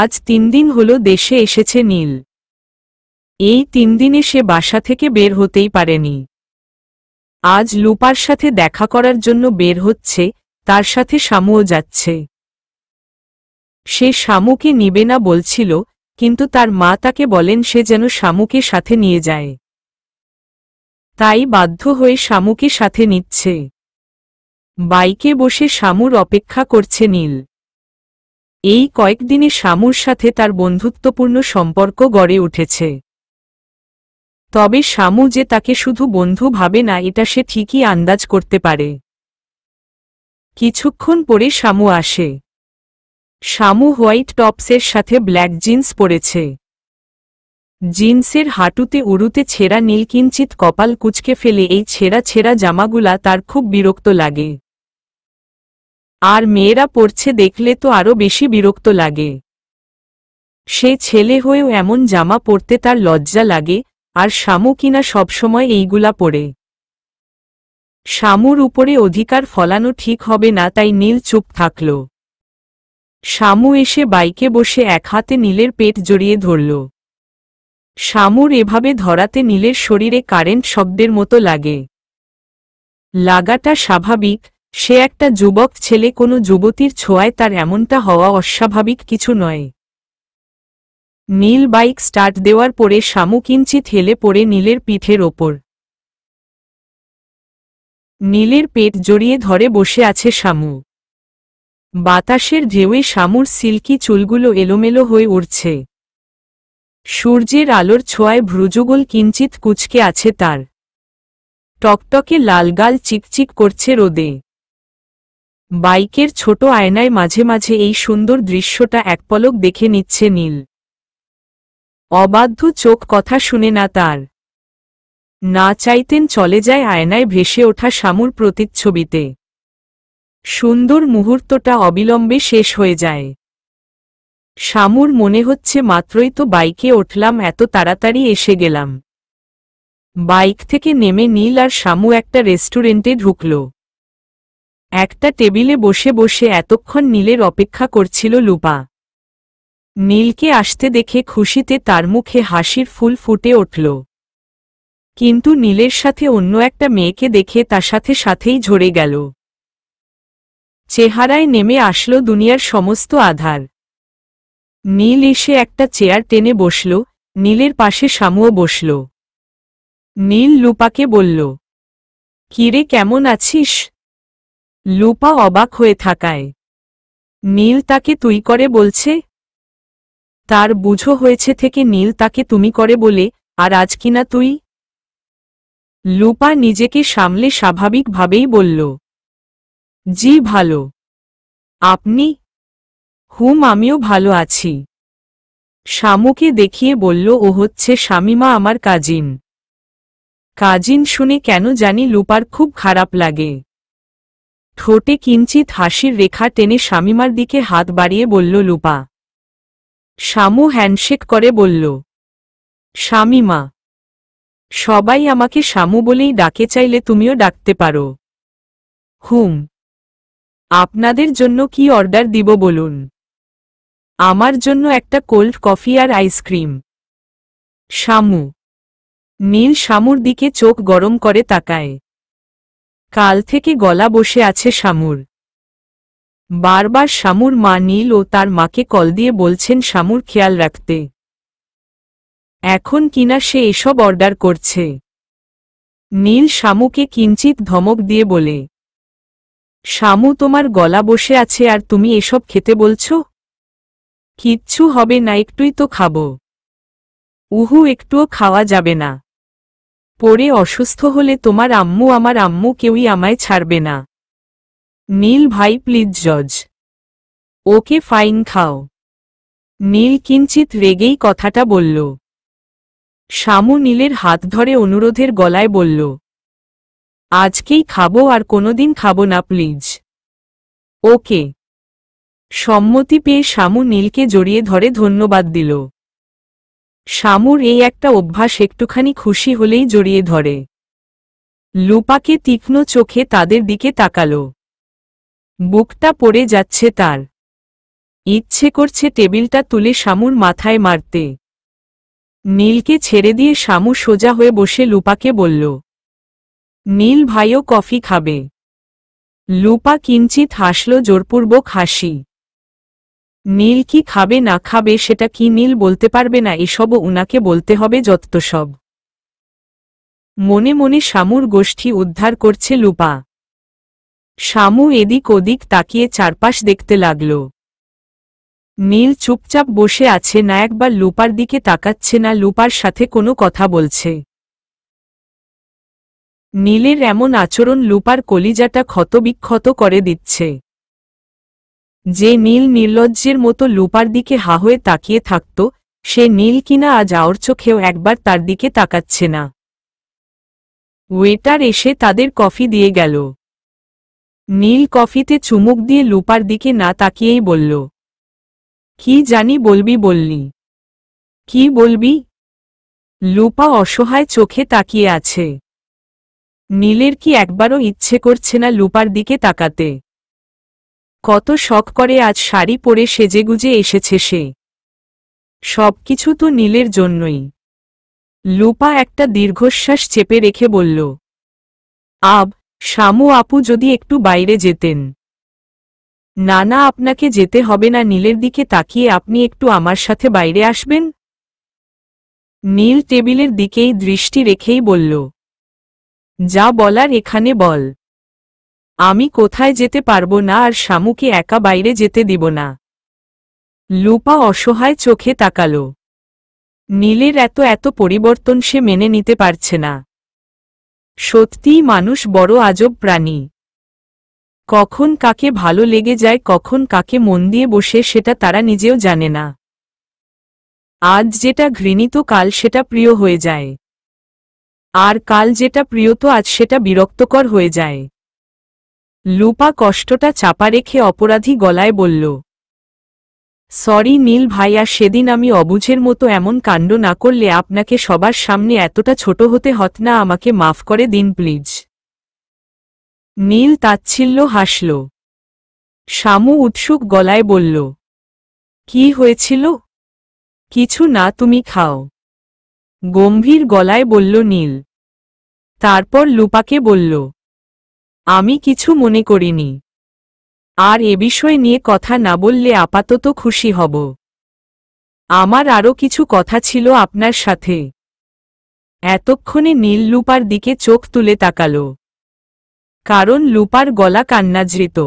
আজ তিন দিন হল দেশে এসেছে নীল এই তিন দিনে সে বাসা থেকে বের হতেই পারেনি আজ লুপার সাথে দেখা করার জন্য বের হচ্ছে তার সাথে শামুও যাচ্ছে সে শামুকে নিবে না বলছিল কিন্তু তার মা তাকে বলেন সে যেন শামুকে সাথে নিয়ে যায় তাই বাধ্য হয়ে শামুকে সাথে নিচ্ছে বাইকে বসে শামুর অপেক্ষা করছে নীল এই কয়েকদিনে শামুর সাথে তার বন্ধুত্বপূর্ণ সম্পর্ক গড়ে উঠেছে তবে শামু যে তাকে শুধু বন্ধু ভাবে না এটা সে ঠিকই আন্দাজ করতে পারে কিছুক্ষণ পরে শামু আসে শামু হোয়াইট টপসের সাথে ব্ল্যাক জিন্স পরেছে জিন্সের হাঁটুতে উড়ুতে ছেঁড়া নীলকিঞ্চিত কপাল কুচকে ফেলে এই ছেঁড়া ছেঁড়া জামাগুলা তার খুব বিরক্ত লাগে আর মেয়েরা পড়ছে দেখলে তো আরও বেশি বিরক্ত লাগে সে ছেলে হয়েও এমন জামা পরতে তার লজ্জা লাগে আর শামু কিনা সবসময় এইগুলা পরে শামুর উপরে অধিকার ফলানো ঠিক হবে না তাই নীল চুপ থাকল শামু এসে বাইকে বসে এক হাতে নীলের পেট জড়িয়ে ধরল শামুর এভাবে ধরাতে নীলের শরীরে কারেন্ট শব্দের মতো লাগে লাগাটা স্বাভাবিক সে একটা যুবক ছেলে কোনো যুবতীর ছোঁয়ায় তার এমনটা হওয়া অস্বাভাবিক কিছু নয় নীল বাইক স্টার্ট দেওয়ার পরে শামু কিঞ্চিত হেলে পড়ে নীলের পিঠের ওপর নীলের পেট জড়িয়ে ধরে বসে আছে শামু বাতাসের ঢেউয়ে শামুর সিল্কি চুলগুলো এলোমেলো হয়ে উঠছে সূর্যের আলোর ছোঁয়ায় ভ্রুজুগল কিঞ্চিত কুচকে আছে তার টকটকে লাল গাল চিকচিক করছে রোদে বাইকের ছোট আয়নায় মাঝে মাঝে এই সুন্দর দৃশ্যটা এক পলক দেখে নিচ্ছে নীল অবাধ্য চোখ কথা শুনে না তার না চাইতেন চলে যায় আয়নায় ভেসে ওঠা শামুর প্রতিচ্ছবিতে সুন্দর মুহূর্তটা অবিলম্বে শেষ হয়ে যায় শামুর মনে হচ্ছে মাত্রই তো বাইকে উঠলাম এত তাড়াতাড়ি এসে গেলাম বাইক থেকে নেমে নীল আর শামু একটা রেস্টুরেন্টে ঢুকলো একটা টেবিলে বসে বসে এতক্ষণ নীলের অপেক্ষা করছিল লুপা নীলকে আসতে দেখে খুশিতে তার মুখে হাসির ফুল ফুটে উঠল কিন্তু নীলের সাথে অন্য একটা মেয়েকে দেখে তার সাথে সাথেই ঝরে গেল চেহারায় নেমে আসলো দুনিয়ার সমস্ত আধার নীল এসে একটা চেয়ার টেনে বসল নীলের পাশে শামুও বসল নীল লুপাকে বলল কিরে কেমন আছিস লোপা অবাক হয়ে থাকায় নীল তাকে তুই করে বলছে তার বুঝো হয়েছে থেকে নীল তাকে তুমি করে বলে আর আজ কিনা তুই লোপা নিজেকে সামলে স্বাভাবিকভাবেই বলল জি ভালো আপনি হুম আমিও ভালো আছি শামুকে দেখিয়ে বলল ও হচ্ছে স্বামীমা আমার কাজিন কাজিন শুনে কেন জানি লুপার খুব খারাপ লাগে ঠোঁটে কিঞ্চিত হাসির রেখা টেনে শামিমার দিকে হাত বাড়িয়ে বলল লুপা শামু হ্যান্ডশেক করে বলল শামিমা সবাই আমাকে শামু বলেই ডাকে চাইলে তুমিও ডাকতে পারো হুম আপনাদের জন্য কি অর্ডার দিব বলুন আমার জন্য একটা কোল্ড কফি আর আইসক্রিম শামু নীল শামুর দিকে চোখ গরম করে তাকায় কাল থেকে গলা বসে আছে শামুর বারবার শামুর মা নীল ও তার মাকে কল দিয়ে বলছেন শামুর খেয়াল রাখতে এখন কিনা সে এসব অর্ডার করছে নীল শামুকে কিঞ্চিত ধমক দিয়ে বলে শামু তোমার গলা বসে আছে আর তুমি এসব খেতে বলছ কিচ্ছু হবে না একটুই তো খাব উহু একটুও খাওয়া যাবে না পরে অসুস্থ হলে তোমার আম্মু আমার আম্মু কেউই আমায় ছাড়বে না নীল ভাই প্লিজ জজ ওকে ফাইন খাও নীল কিঞ্চিত রেগেই কথাটা বলল শামু নীলের হাত ধরে অনুরোধের গলায় বলল আজকেই খাবো আর কোনোদিন খাবো না প্লিজ ওকে সম্মতি পেয়ে শামু নীলকে জড়িয়ে ধরে ধন্যবাদ দিল শামুর এই একটা অভ্যাস একটুখানি খুশি হলেই জড়িয়ে ধরে লোপাকে তীক্ষ্ণ চোখে তাদের দিকে তাকাল বুকটা পড়ে যাচ্ছে তার ইচ্ছে করছে টেবিলটা তুলে শামুর মাথায় মারতে নীলকে ছেড়ে দিয়ে শামু সোজা হয়ে বসে লুপাকে বলল নীল ভাইও কফি খাবে লুপা কিঞ্চিত হাসল জোরপূর্বক হাসি নীল কি খাবে না খাবে সেটা কি নীল বলতে পারবে না এসবও উনাকে বলতে হবে যত্ত সব মনে মনে শামুর গোষ্ঠী উদ্ধার করছে লুপা শামু এদিক ওদিক তাকিয়ে চারপাশ দেখতে লাগল নীল চুপচাপ বসে আছে না একবার লুপার দিকে তাকাচ্ছে না লুপার সাথে কোনো কথা বলছে নীলের এমন আচরণ লুপার কলিজাটা ক্ষতবিক্ষত করে দিচ্ছে যে নীল নির্লজ্জের মতো লুপার দিকে হা হয়ে তাকিয়ে থাকত সে নীল কিনা আজ আওর চোখেও একবার তার দিকে তাকাচ্ছে না ওয়েটার এসে তাদের কফি দিয়ে গেল নীল কফিতে চুমুক দিয়ে লুপার দিকে না তাকিয়েই বলল কি জানি বলবি বললি কি বলবি লুপা অসহায় চোখে তাকিয়ে আছে নীলের কি একবারও ইচ্ছে করছে না লুপার দিকে তাকাতে কত শখ করে আজ শাড়ি পরে সেজেগুজে এসেছে সে সবকিছু তো নীলের জন্যই লুপা একটা দীর্ঘশ্বাস চেপে রেখে বলল আব শামু আপু যদি একটু বাইরে যেতেন না না আপনাকে যেতে হবে না নীলের দিকে তাকিয়ে আপনি একটু আমার সাথে বাইরে আসবেন নীল টেবিলের দিকেই দৃষ্টি রেখেই বলল যা বলার এখানে বল আমি কোথায় যেতে পারবো না আর শামুকে একা বাইরে যেতে দিব না লুপা অসহায় চোখে তাকাল নীলের এত এত পরিবর্তন সে মেনে নিতে পারছে না সত্যিই মানুষ বড় আজব প্রাণী কখন কাকে ভালো লেগে যায় কখন কাকে মন দিয়ে বসে সেটা তারা নিজেও জানে না আজ যেটা ঘৃণিত কাল সেটা প্রিয় হয়ে যায় আর কাল যেটা প্রিয়ত আজ সেটা বিরক্তকর হয়ে যায় লোপা কষ্টটা চাপা রেখে অপরাধী গলায় বলল সরি নীল ভাইয়া সেদিন আমি অবুঝের মতো এমন কাণ্ড না করলে আপনাকে সবার সামনে এতটা ছোট হতে হত না আমাকে মাফ করে দিন প্লিজ নীল তাচ্ছিল্য হাসল শামু উৎসুক গলায় বলল কি হয়েছিল কিছু না তুমি খাও গম্ভীর গলায় বলল নীল তারপর লুপাকে বলল আমি কিছু মনে করিনি আর এ বিষয় নিয়ে কথা না বললে আপাতত খুশি হব আমার আরও কিছু কথা ছিল আপনার সাথে এতক্ষণে নীল লুপার দিকে চোখ তুলে তাকাল কারণ লুপার গলা কান্নাজৃত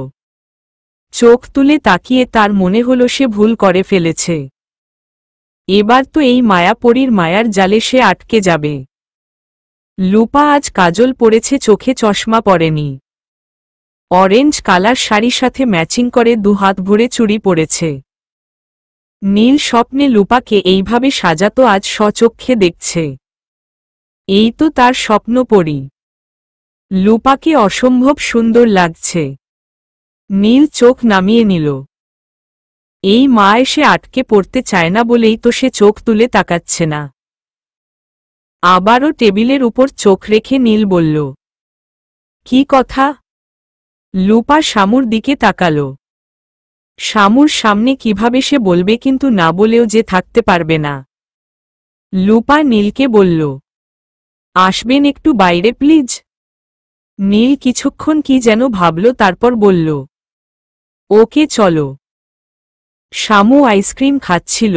চোখ তুলে তাকিয়ে তার মনে হল সে ভুল করে ফেলেছে এবার তো এই মায়াপরীর মায়ার জালে সে আটকে যাবে লুপা আজ কাজল পড়েছে চোখে চশমা পড়েনি অরেঞ্জ কালার শাড়ির সাথে ম্যাচিং করে দুহাত ভরে চুড়ি পড়েছে নীল স্বপ্নে লুপাকে এইভাবে সাজাতো আজ সচক্ষে দেখছে এই তো তার স্বপ্ন পড়ি লুপাকে অসম্ভব সুন্দর লাগছে নীল চোখ নামিয়ে নিল এই মা এসে আটকে পড়তে চায় না বলেই তো সে চোখ তুলে তাকাচ্ছে না আবারও টেবিলের উপর চোখ রেখে নীল বলল কি কথা লোপা শামুর দিকে তাকাল শামুর সামনে কিভাবে সে বলবে কিন্তু না বলেও যে থাকতে পারবে না লোপা নীলকে বলল আসবেন একটু বাইরে প্লিজ নীল কিছুক্ষণ কি যেন ভাবল তারপর বলল ওকে চলো শামু আইসক্রিম খাচ্ছিল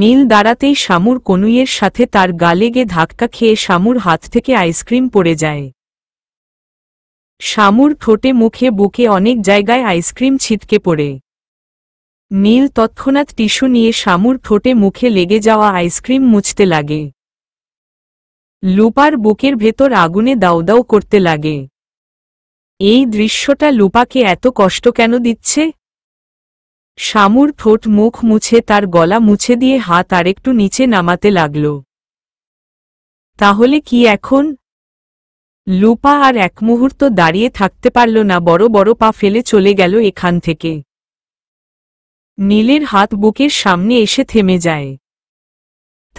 নীল দাঁড়াতেই শামুর কনুইয়ের সাথে তার গালে গে ধাক্কা খেয়ে শামুর হাত থেকে আইসক্রিম পড়ে যায় শামুর ঠোঁটে মুখে বুকে অনেক জায়গায় আইসক্রিম ছিটকে পড়ে নীল তৎক্ষণাৎ টিস্যু নিয়ে শামুর ঠোঁটে মুখে লেগে যাওয়া আইসক্রিম মুছতে লাগে লুপার বুকের ভেতর আগুনে দাউদাউ করতে লাগে এই দৃশ্যটা লুপাকে এত কষ্ট কেন দিচ্ছে শামুর ঠোঁট মুখ মুছে তার গলা মুছে দিয়ে হাত আরেকটু নিচে নামাতে লাগল তাহলে কি এখন লোপা আর এক মুহূর্ত দাঁড়িয়ে থাকতে পারল না বড় বড় পা ফেলে চলে গেল এখান থেকে নীলের হাত বুকের সামনে এসে থেমে যায়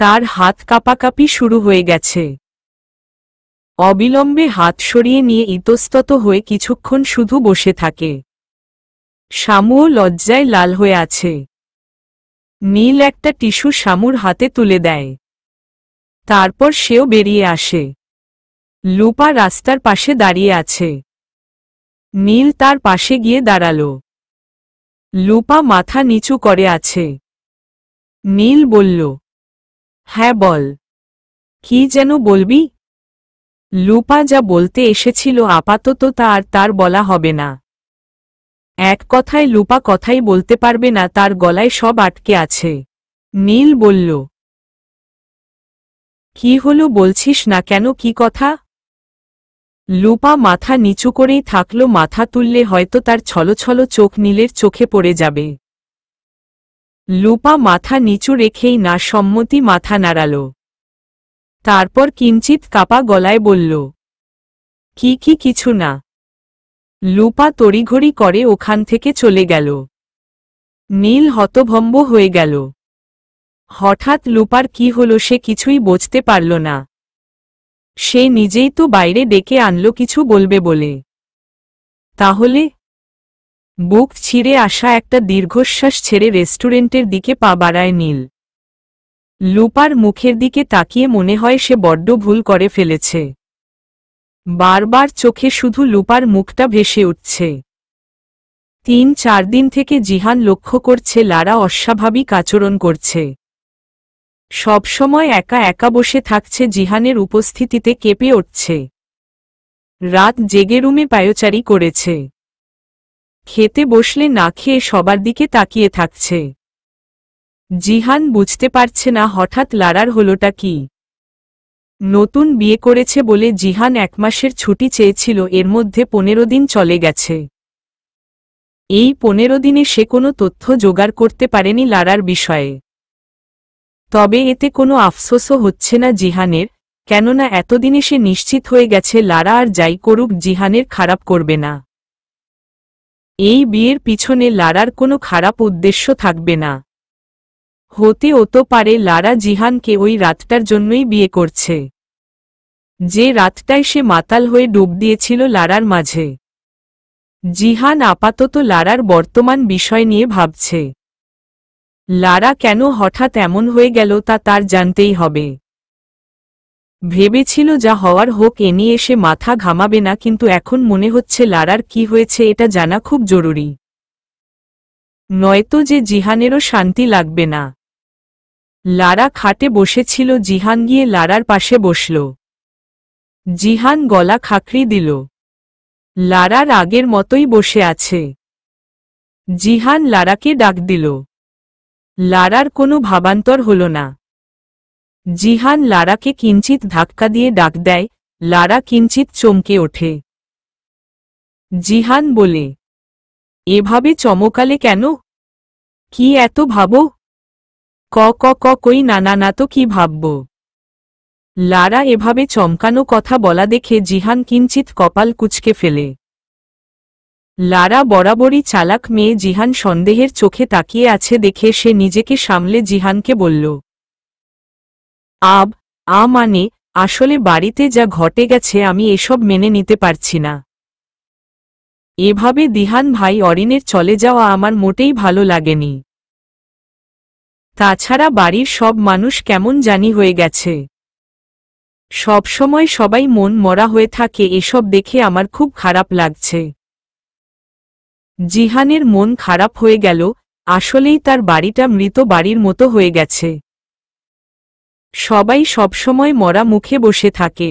তার হাত কাপাকাপি শুরু হয়ে গেছে অবিলম্বে হাত সরিয়ে নিয়ে ইতস্তত হয়ে কিছুক্ষণ শুধু বসে থাকে শামুও লজ্জায় লাল হয়ে আছে নীল একটা টিস্যু শামুর হাতে তুলে দেয় তারপর সেও বেরিয়ে আসে লোপা রাস্তার পাশে দাঁড়িয়ে আছে নীল তার পাশে গিয়ে দাঁড়ালো লোপা মাথা নিচু করে আছে নীল বলল হ্যাঁ বল কি যেন বলবি লোপা যা বলতে এসেছিল আপাতত তা আর তার বলা হবে না এক কথায় লোপা কথাই বলতে পারবে না তার গলায় সব আটকে আছে নীল বলল কি হলো বলছিস না কেন কি কথা লোপা মাথা নিচু করেই থাকলো মাথা তুললে হয়তো তার ছলছল চোখ নীলের চোখে পড়ে যাবে লোপা মাথা নিচু রেখেই না সম্মতি মাথা নাড়াল তারপর কিঞ্চিত কাপা গলায় বলল কি কি কিছু না লোপা তড়িঘড়ি করে ওখান থেকে চলে গেল নীল হতভম্ব হয়ে গেল হঠাৎ লোপার কি হলো সে কিছুই বুঝতে পারল না সে নিজেই তো বাইরে ডেকে আনল কিছু বলবে বলে তাহলে বুক ছিঁড়ে আসা একটা দীর্ঘশ্বাস ছেড়ে রেস্টুরেন্টের দিকে পা বাড়ায় নীল লুপার মুখের দিকে তাকিয়ে মনে হয় সে বড্ড ভুল করে ফেলেছে বারবার চোখে শুধু লুপার মুখটা ভেসে উঠছে তিন চার দিন থেকে জিহান লক্ষ্য করছে লারা অস্বাভাবিক আচরণ করছে সবসময় একা একা বসে থাকছে জিহানের উপস্থিতিতে কেঁপে উঠছে রাত জেগে রুমে পায়োচারি করেছে খেতে বসলে না খেয়ে সবার দিকে তাকিয়ে থাকছে জিহান বুঝতে পারছে না হঠাৎ লারার হলোটা কি নতুন বিয়ে করেছে বলে জিহান এক মাসের ছুটি চেয়েছিল এর মধ্যে পনেরো দিন চলে গেছে এই পনেরো দিনে সে কোনো তথ্য জোগাড় করতে পারেনি লারার বিষয়ে তবে এতে কোনো আফসোসও হচ্ছে না জিহানের কেননা এতদিনে সে নিশ্চিত হয়ে গেছে লারা আর যাই করুক জিহানের খারাপ করবে না এই বিয়ের পিছনে লারার কোনো খারাপ উদ্দেশ্য থাকবে না হতে ওতো পারে লারা জিহানকে ওই রাতটার জন্যই বিয়ে করছে যে রাতটায় সে মাতাল হয়ে ডুব দিয়েছিল লারার মাঝে জিহান আপাতত লারার বর্তমান বিষয় নিয়ে ভাবছে লারা কেন হঠাৎ এমন হয়ে গেল তা তার জানতেই হবে ভেবেছিল যা হওয়ার হোক এ নিয়ে সে মাথা ঘামাবে না কিন্তু এখন মনে হচ্ছে লারার কি হয়েছে এটা জানা খুব জরুরি নয়তো যে জিহানেরও শান্তি লাগবে না লারা খাটে বসেছিল জিহান গিয়ে লারার পাশে বসল জিহান গলা খাকরি দিল লারার আগের মতোই বসে আছে জিহান লারাকে ডাক দিল লারার কোনো ভাবান্তর হল না জিহান লারাকে কিঞ্চিত ধাক্কা দিয়ে ডাক দেয় লারা কিঞ্চিত চমকে ওঠে জিহান বলে এভাবে চমকালে কেন কি এত ভাবো ক ক ক কই নানা না না তো কি ভাবব লারা এভাবে চমকানো কথা বলা দেখে জিহান কিঞ্চিত কপাল কুচকে ফেলে লারা বরাবরই চালাক মেয়ে জিহান সন্দেহের চোখে তাকিয়ে আছে দেখে সে নিজেকে সামলে জিহানকে বলল আব আ মানে আসলে বাড়িতে যা ঘটে গেছে আমি এসব মেনে নিতে পারছি না এভাবে দিহান ভাই অরিনের চলে যাওয়া আমার মোটেই ভালো লাগেনি তাছাড়া বাড়ির সব মানুষ কেমন জানি হয়ে গেছে সবসময় সবাই মন মরা হয়ে থাকে এসব দেখে আমার খুব খারাপ লাগছে জিহানের মন খারাপ হয়ে গেল আসলেই তার বাড়িটা মৃত বাড়ির মতো হয়ে গেছে সবাই সবসময় মরা মুখে বসে থাকে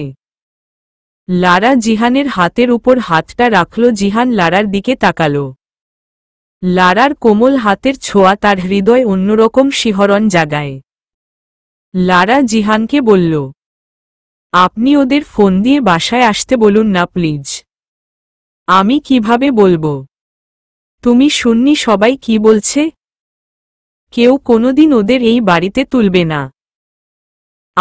লারা জিহানের হাতের উপর হাতটা রাখল জিহান লারার দিকে তাকাল লারার কোমল হাতের ছোঁয়া তার হৃদয় অন্যরকম শিহরণ জাগায় লারা জিহানকে বলল আপনি ওদের ফোন দিয়ে বাসায় আসতে বলুন না প্লিজ আমি কিভাবে বলবো তুমি শুননি সবাই কি বলছে কেউ কোনোদিন ওদের এই বাড়িতে তুলবে না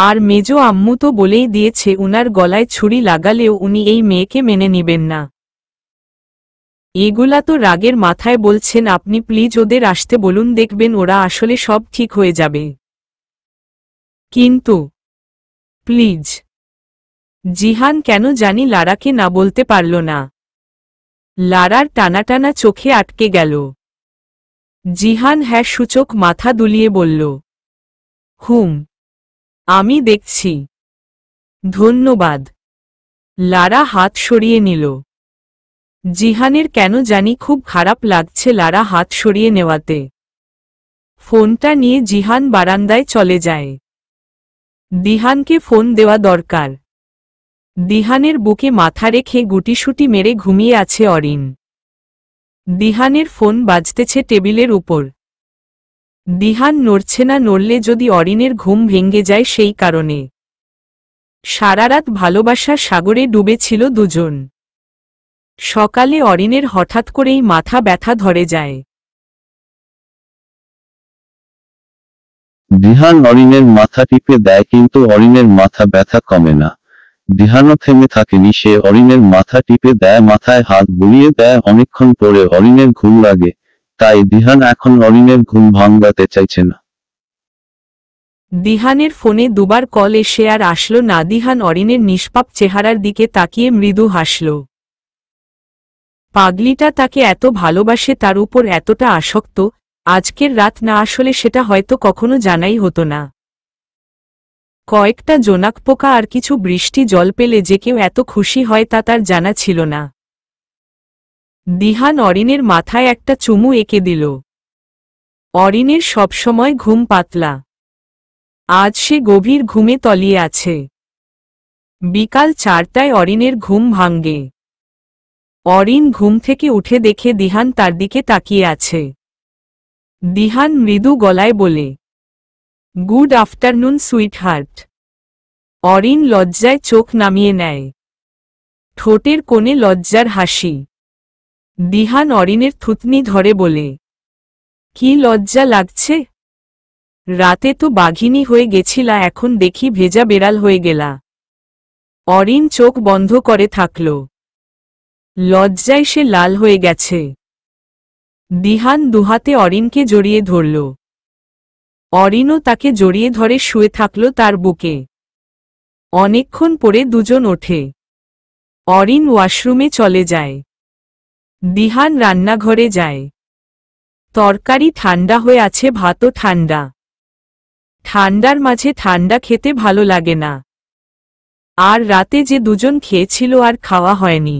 আর মেজো আম্মু তো বলেই দিয়েছে উনার গলায় ছুরি লাগালেও উনি এই মেয়েকে মেনে নিবেন না এগুলা তো রাগের মাথায় বলছেন আপনি প্লিজ ওদের আসতে বলুন দেখবেন ওরা আসলে সব ঠিক হয়ে যাবে কিন্তু প্লিজ জিহান কেন জানি লারাকে না বলতে পারল না লারার টানাটানা চোখে আটকে গেল জিহান হ্যাঁ সূচক মাথা দুলিয়ে বলল হুম আমি দেখছি ধন্যবাদ লারা হাত সরিয়ে নিল জিহানের কেন জানি খুব খারাপ লাগছে লারা হাত সরিয়ে নেওয়াতে ফোনটা নিয়ে জিহান বারান্দায় চলে যায় দিহানকে ফোন দেওয়া দরকার দিহানের বুকে মাথা রেখে গুটিসুটি মেরে ঘুমিয়ে আছে অরিন দিহানের ফোন বাজতেছে টেবিলের উপর দিহান নড়ছে না নড়লে যদি অরিনের ঘুম ভেঙ্গে যায় সেই কারণে সারারাত ভালোবাসার সাগরে ডুবেছিল দুজন সকালে অরিনের হঠাৎ করেই মাথা ব্যথা ধরে যায় দিহান অরিনের মাথা টিপে দেয় কিন্তু অরিনের মাথা ব্যথা কমে না দিহানো থেমে থাকেনি সে অরিনের মাথা টিপে দেয় মাথায় হাত বুলিয়ে দেয় অনেকক্ষণ পরে অরিনের ঘুম লাগে তাই দিহান এখন অরিনের ঘুম ভাঙ্গাতে চাইছে না দিহানের ফোনে দুবার কল এসে আর আসলো না দিহান অরিনের নিষ্পাপ চেহারার দিকে তাকিয়ে মৃদু হাসল পাগলিটা তাকে এত ভালোবাসে তার উপর এতটা আসক্ত আজকের রাত না আসলে সেটা হয়তো কখনো জানাই হতো না কয়েকটা জোনাক পোকা আর কিছু বৃষ্টি জল পেলে যে কেউ এত খুশি হয় তা তার জানা ছিল না দিহান অরিনের মাথায় একটা চুমু এঁকে দিল অরিনের সবসময় ঘুম পাতলা আজ সে গভীর ঘুমে তলিয়ে আছে বিকাল চারটায় অরিনের ঘুম ভাঙ্গে অরিন ঘুম থেকে উঠে দেখে দিহান তার দিকে তাকিয়ে আছে দিহান মৃদু গলায় বলে good afternoon sweetheart Orin লজ্জায় চোখ নামিয়ে নেয় ঠোঁটের কোণে লজ্জার হাসি দিহান অরিনের থুতনি ধরে বলে কি লজ্জা লাগছে রাতে তো বাঘিনী হয়ে গেছিলা এখন দেখি ভেজা বেড়াল হয়ে গেলা অরিন চোখ বন্ধ করে থাকল লজ্জায় সে লাল হয়ে গেছে দিহান দুহাতে অরিনকে জড়িয়ে ধরল অরিনও তাকে জড়িয়ে ধরে শুয়ে থাকল তার বুকে অনেকক্ষণ পরে দুজন ওঠে অরিন ওয়াশরুমে চলে যায় দিহান রান্নাঘরে যায় তরকারি ঠান্ডা হয়ে আছে ভাতও ঠান্ডা ঠান্ডার মাঝে ঠান্ডা খেতে ভালো লাগে না আর রাতে যে দুজন খেয়েছিল আর খাওয়া হয়নি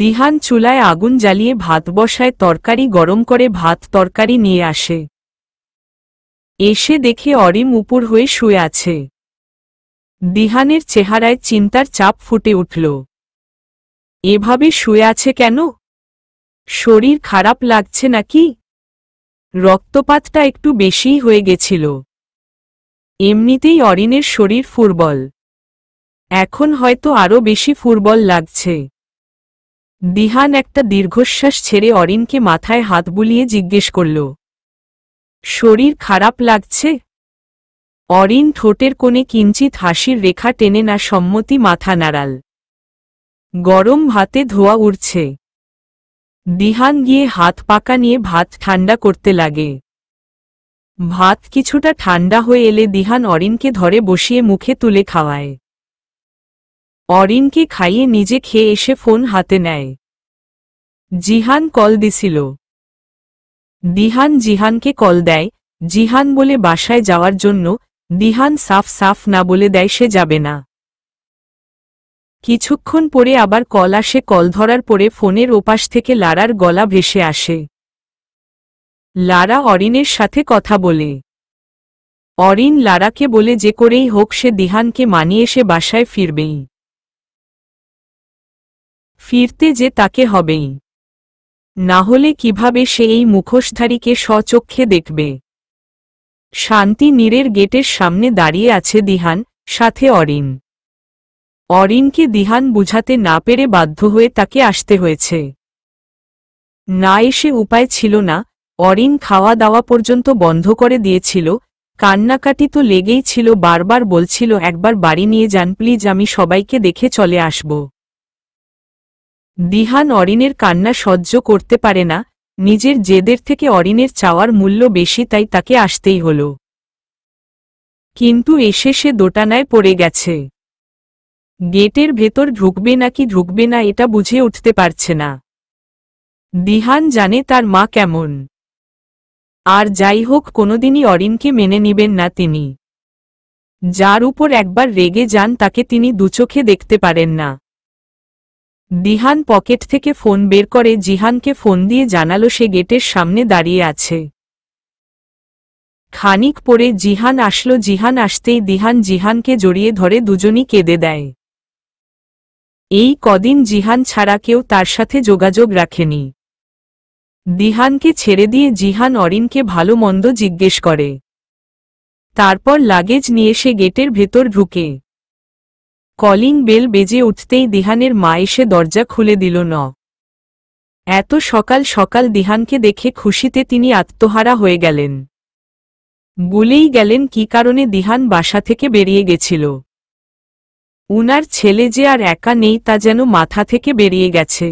দিহান চুলায় আগুন জ্বালিয়ে ভাত বসায় তরকারি গরম করে ভাত তরকারি নিয়ে আসে এসে দেখে অরিম উপর হয়ে শুয়ে আছে দিহানের চেহারায় চিন্তার চাপ ফুটে উঠল এভাবে শুয়ে আছে কেন শরীর খারাপ লাগছে নাকি রক্তপাতটা একটু বেশিই হয়ে গেছিল এমনিতেই অরিনের শরীর ফুরবল এখন হয়তো আরও বেশি ফুরবল লাগছে দিহান একটা দীর্ঘশ্বাস ছেড়ে অরিনকে মাথায় হাত বুলিয়ে জিজ্ঞেস করল শরীর খারাপ লাগছে অরিন ঠোঁটের কোণে কিঞ্চিত হাসির রেখা টেনে না সম্মতি মাথা নাড়াল গরম ভাতে ধোয়া উড়ছে দিহান গিয়ে হাত পাকা নিয়ে ভাত ঠান্ডা করতে লাগে ভাত কিছুটা ঠান্ডা হয়ে এলে দিহান অরিনকে ধরে বসিয়ে মুখে তুলে খাওয়ায় অরিনকে খাইয়ে নিজে খেয়ে এসে ফোন হাতে নেয় জিহান কল দিছিল দিহান জিহানকে কল দেয় জিহান বলে বাসায় যাওয়ার জন্য দিহান সাফ সাফ না বলে দেয় সে যাবে না কিছুক্ষণ পরে আবার কল আসে কল ধরার পরে ফোনের ওপাশ থেকে লারার গলা ভেসে আসে লারা অরিনের সাথে কথা বলে অরিন লারাকে বলে যে করেই হোক সে দিহানকে মানিয়ে সে বাসায় ফিরবেই ফিরতে যে তাকে হবেই না হলে কিভাবে সে এই মুখোশধারীকে স্বচক্ষে দেখবে শান্তি নীরের গেটের সামনে দাঁড়িয়ে আছে দিহান সাথে অরিন অরিনকে দিহান বুঝাতে না পেরে বাধ্য হয়ে তাকে আসতে হয়েছে না এসে উপায় ছিল না অরিন খাওয়া দাওয়া পর্যন্ত বন্ধ করে দিয়েছিল কান্নাকাটি তো লেগেই ছিল বারবার বলছিল একবার বাড়ি নিয়ে যান প্লিজ আমি সবাইকে দেখে চলে আসব দিহান অরিনের কান্না সহ্য করতে পারে না নিজের জেদের থেকে অরিনের চাওয়ার মূল্য বেশি তাই তাকে আসতেই হল কিন্তু এসে সে দোটানায় পড়ে গেছে গেটের ভেতর ঢুকবে নাকি ঢুকবে না এটা বুঝে উঠতে পারছে না দিহান জানে তার মা কেমন আর যাই হোক কোনোদিনই অরিনকে মেনে নিবেন না তিনি যার উপর একবার রেগে যান তাকে তিনি দুচোখে দেখতে পারেন না দিহান পকেট থেকে ফোন বের করে জিহানকে ফোন দিয়ে জানালো সে গেটের সামনে দাঁড়িয়ে আছে খানিক পরে জিহান আসলো জিহান আসতেই দিহান জিহানকে জড়িয়ে ধরে দুজনই কেঁদে দেয় এই কদিন জিহান ছাড়া কেউ তার সাথে যোগাযোগ রাখেনি দিহানকে ছেড়ে দিয়ে জিহান অরিনকে ভালো মন্দ জিজ্ঞেস করে তারপর লাগেজ নিয়ে সে গেটের ভেতর ঢুকে কলিং বেল বেজে উঠতেই দিহানের মা এসে দরজা খুলে দিল ন এত সকাল সকাল দিহানকে দেখে খুশিতে তিনি আত্মহারা হয়ে গেলেন বলেই গেলেন কি কারণে দিহান বাসা থেকে বেরিয়ে গেছিল উনার ছেলে যে আর একা নেই তা যেন মাথা থেকে বেরিয়ে গেছে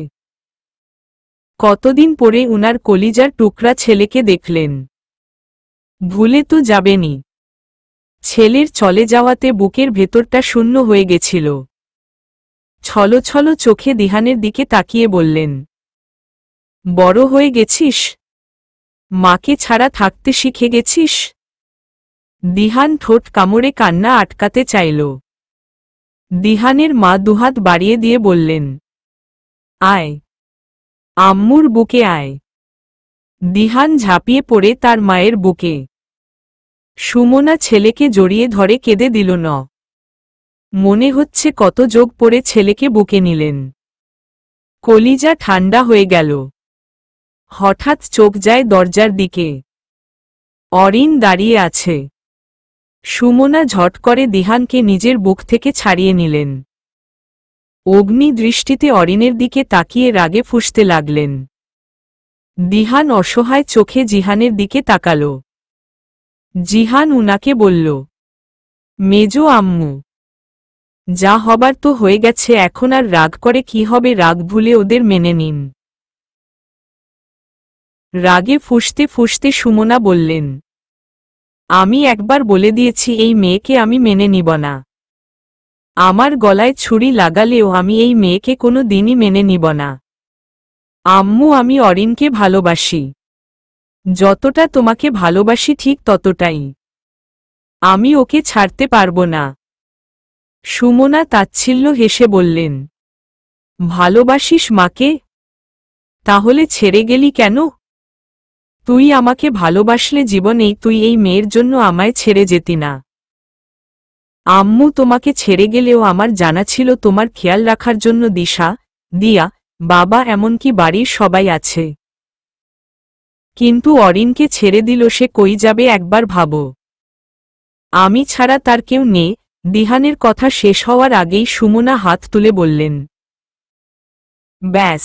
কতদিন পরে উনার কলিজার টুকরা ছেলেকে দেখলেন ভুলে তো যাবেনি ছেলের চলে যাওয়াতে বুকের ভেতরটা শূন্য হয়ে গেছিল ছলো ছলো চোখে দিহানের দিকে তাকিয়ে বললেন বড় হয়ে গেছিস মাকে ছাড়া থাকতে শিখে গেছিস দিহান ঠোঁট কামড়ে কান্না আটকাতে চাইল দিহানের মা দুহাত বাড়িয়ে দিয়ে বললেন আয় আম্মুর বুকে আয় দিহান ঝাঁপিয়ে পড়ে তার মায়ের বুকে সুমনা ছেলেকে জড়িয়ে ধরে কেঁদে দিল ন মনে হচ্ছে কত যোগ পড়ে ছেলেকে বুকে নিলেন কলিজা ঠান্ডা হয়ে গেল হঠাৎ চোখ যায় দরজার দিকে অরিন দাঁড়িয়ে আছে সুমনা ঝট করে দিহানকে নিজের বুক থেকে ছাড়িয়ে নিলেন অগ্নি দৃষ্টিতে অরিনের দিকে তাকিয়ে রাগে ফুসতে লাগলেন দিহান অসহায় চোখে জিহানের দিকে তাকালো জিহান উনাকে বলল মেজ আম্মু যা হবার তো হয়ে গেছে এখন আর রাগ করে কি হবে রাগ ভুলে ওদের মেনে নিন রাগে ফুসতে ফুসতে সুমনা বললেন আমি একবার বলে দিয়েছি এই মেয়েকে আমি মেনে নিব না আমার গলায় ছুরি লাগালেও আমি এই মেয়েকে কোনো দিনই মেনে নিব না আম্মু আমি অরিনকে ভালোবাসি যতটা তোমাকে ভালোবাসি ঠিক ততটাই আমি ওকে ছাড়তে পারবো না সুমনা তাচ্ছিল্য হেসে বললেন ভালোবাসিস মাকে তাহলে ছেড়ে গেলি কেন তুই আমাকে ভালোবাসলে জীবনেই তুই এই মেয়ের জন্য আমায় ছেড়ে যেতি না আম্মু তোমাকে ছেড়ে গেলেও আমার জানা ছিল তোমার খেয়াল রাখার জন্য দিশা দিয়া বাবা এমনকি বাড়ির সবাই আছে কিন্তু অরিনকে ছেড়ে দিল সে কই যাবে একবার ভাব আমি ছাড়া তার কেউ নে দিহানের কথা শেষ হওয়ার আগেই সুমনা হাত তুলে বললেন ব্যাস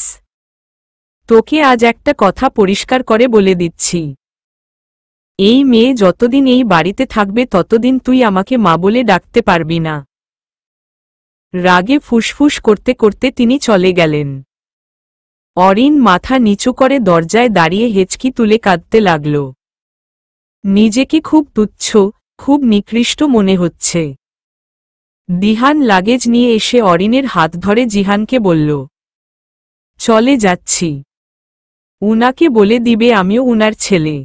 তোকে আজ একটা কথা পরিষ্কার করে বলে দিচ্ছি এই মেয়ে যতদিন এই বাড়িতে থাকবে ততদিন তুই আমাকে মা বলে ডাকতে পারবি না রাগে ফুসফুস করতে করতে তিনি চলে গেলেন অরিন মাথা নিচু করে দরজায় দাঁড়িয়ে হেঁচকি তুলে কাঁদতে লাগল নিজেকে খুব তুচ্ছ খুব নিকৃষ্ট মনে হচ্ছে দিহান লাগেজ নিয়ে এসে অরিনের হাত ধরে জিহানকে বলল চলে যাচ্ছি উনাকে বলে দিবে আমিও উনার ছেলে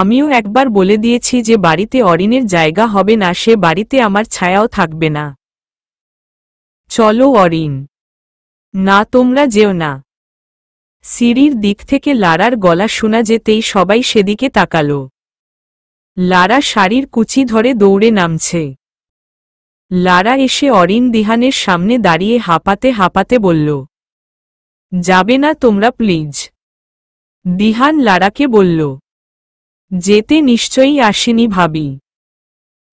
আমিও একবার বলে দিয়েছি যে বাড়িতে অরিনের জায়গা হবে না সে বাড়িতে আমার ছায়াও থাকবে না চলো অরিন না তোমরা যেও না সিঁড়ির দিক থেকে লারার গলা শোনা যেতেই সবাই সেদিকে তাকাল লারা শাড়ির কুচি ধরে দৌড়ে নামছে লারা এসে অরিন দিহানের সামনে দাঁড়িয়ে হাঁপাতে হাঁপাতে বলল যাবে না তোমরা প্লিজ দিহান লারাকে বলল যেতে নিশ্চয়ই আসেনি ভাবি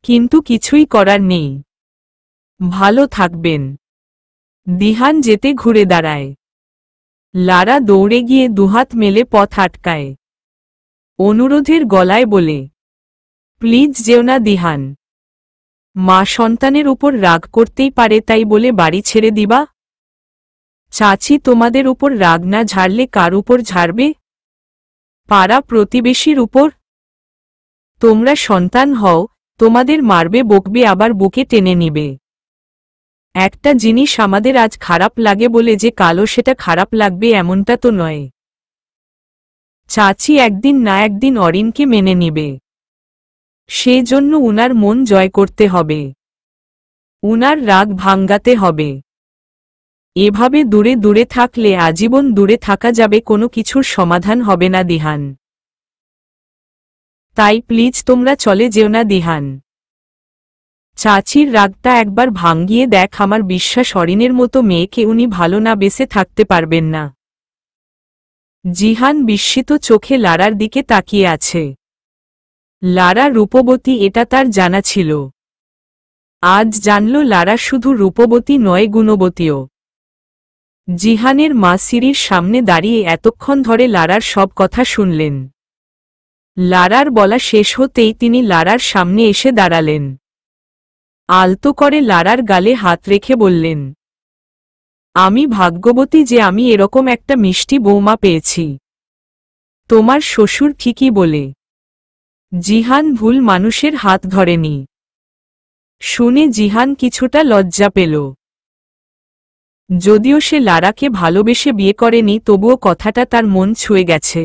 কিন্তু কিছুই করার নেই ভালো থাকবেন দিহান যেতে ঘুরে দাঁড়ায় লারা দৌড়ে গিয়ে দুহাত মেলে পথ আটকায় অনুরোধের গলায় বলে প্লিজ যেও না দিহান মা সন্তানের উপর রাগ করতেই পারে তাই বলে বাড়ি ছেড়ে দিবা চাচি তোমাদের উপর রাগ না ঝাড়লে কার উপর ঝাড়বে পাড়া প্রতিবেশীর উপর তোমরা সন্তান হও তোমাদের মারবে বকবে আবার বুকে টেনে নিবে একটা জিনিস আমাদের আজ খারাপ লাগে বলে যে কালো সেটা খারাপ লাগবে এমনটা তো নয় চাচি একদিন না একদিন অরিনকে মেনে নিবে সেই জন্য উনার মন জয় করতে হবে উনার রাগ ভাঙ্গাতে হবে এভাবে দূরে দূরে থাকলে আজীবন দূরে থাকা যাবে কোনো কিছুর সমাধান হবে না দিহান তাই প্লিজ তোমরা চলে যেও না দিহান চাচির রাগটা একবার ভাঙ্গিয়ে দেখ আমার বিশ্বাস হরিণের মতো মেয়েকে উনি ভালো না বেসে থাকতে পারবেন না জিহান বিস্মিত চোখে লারার দিকে তাকিয়ে আছে লারা রূপবতী এটা তার জানা ছিল আজ জানল লারা শুধু রূপবতী নয় গুণবতীও জিহানের মা সিঁড়ির সামনে দাঁড়িয়ে এতক্ষণ ধরে লারার সব কথা শুনলেন লারার বলা শেষ হতেই তিনি লারার সামনে এসে দাঁড়ালেন আলতো করে লারার গালে হাত রেখে বললেন আমি ভাগ্যবতী যে আমি এরকম একটা মিষ্টি বৌমা পেয়েছি তোমার শ্বশুর ঠিকই বলে জিহান ভুল মানুষের হাত ধরেনি শুনে জিহান কিছুটা লজ্জা পেল যদিও সে লারাকে ভালোবেসে বিয়ে করেনি তবুও কথাটা তার মন ছুঁয়ে গেছে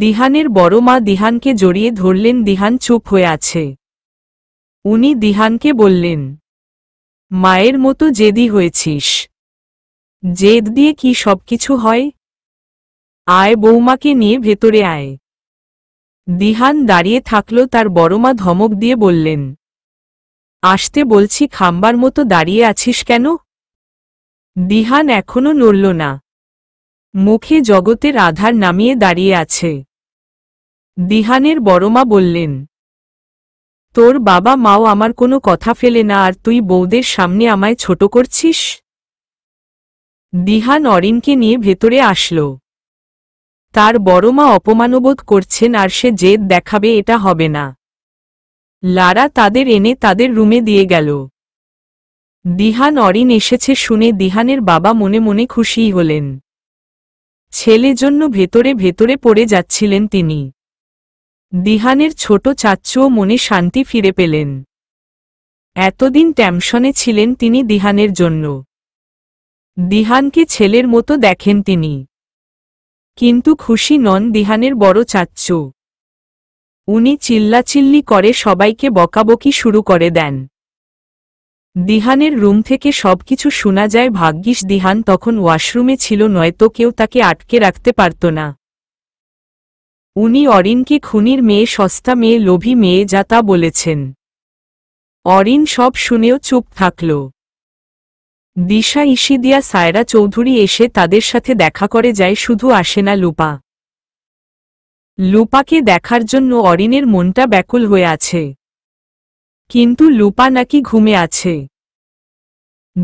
দিহানের বড় মা দিহানকে জড়িয়ে ধরলেন দিহান চুপ হয়ে আছে উনি দিহানকে বললেন মায়ের মতো জেদি হয়েছিস জেদ দিয়ে কি সবকিছু হয় আয় বৌমাকে নিয়ে ভেতরে আয় দিহান দাঁড়িয়ে থাকল তার বড়মা ধমক দিয়ে বললেন আসতে বলছি খাম্বার মতো দাঁড়িয়ে আছিস কেন দিহান এখনো নড়ল না মুখে জগতের আধার নামিয়ে দাঁড়িয়ে আছে দিহানের বড়মা বললেন তোর বাবা মাও আমার কোনো কথা ফেলে না আর তুই বৌদের সামনে আমায় ছোট করছিস দিহা নরিনকে নিয়ে ভেতরে আসল তার বড় মা অপমানবোধ করছেন আর সে জেদ দেখাবে এটা হবে না লারা তাদের এনে তাদের রুমে দিয়ে গেল দিহান অরিন এসেছে শুনে দিহানের বাবা মনে মনে খুশিই হলেন ছেলে জন্য ভেতরে ভেতরে পড়ে যাচ্ছিলেন তিনি দিহানের ছোট চাচ্চুও মনে শান্তি ফিরে পেলেন এতদিন ট্যামশনে ছিলেন তিনি দিহানের জন্য দিহানকে ছেলের মতো দেখেন তিনি কিন্তু খুশি নন দিহানের বড় চাচ্চু উনি চিল্লাচিল্লি করে সবাইকে বকাবকি শুরু করে দেন দিহানের রুম থেকে সবকিছু শোনা যায় ভাগ্যিস দিহান তখন ওয়াশরুমে ছিল নয়তো কেউ তাকে আটকে রাখতে পারত না উনি অরিনকে খুনির মেয়ে সস্তা মেয়ে লোভী মেয়ে যা তা বলেছেন অরিন সব শুনেও চুপ থাকল দিশা ইশিদিয়া সায়রা চৌধুরী এসে তাদের সাথে দেখা করে যায় শুধু আসে না লুপা লুপাকে দেখার জন্য অরিনের মনটা ব্যাকুল হয়ে আছে কিন্তু লুপা নাকি ঘুমে আছে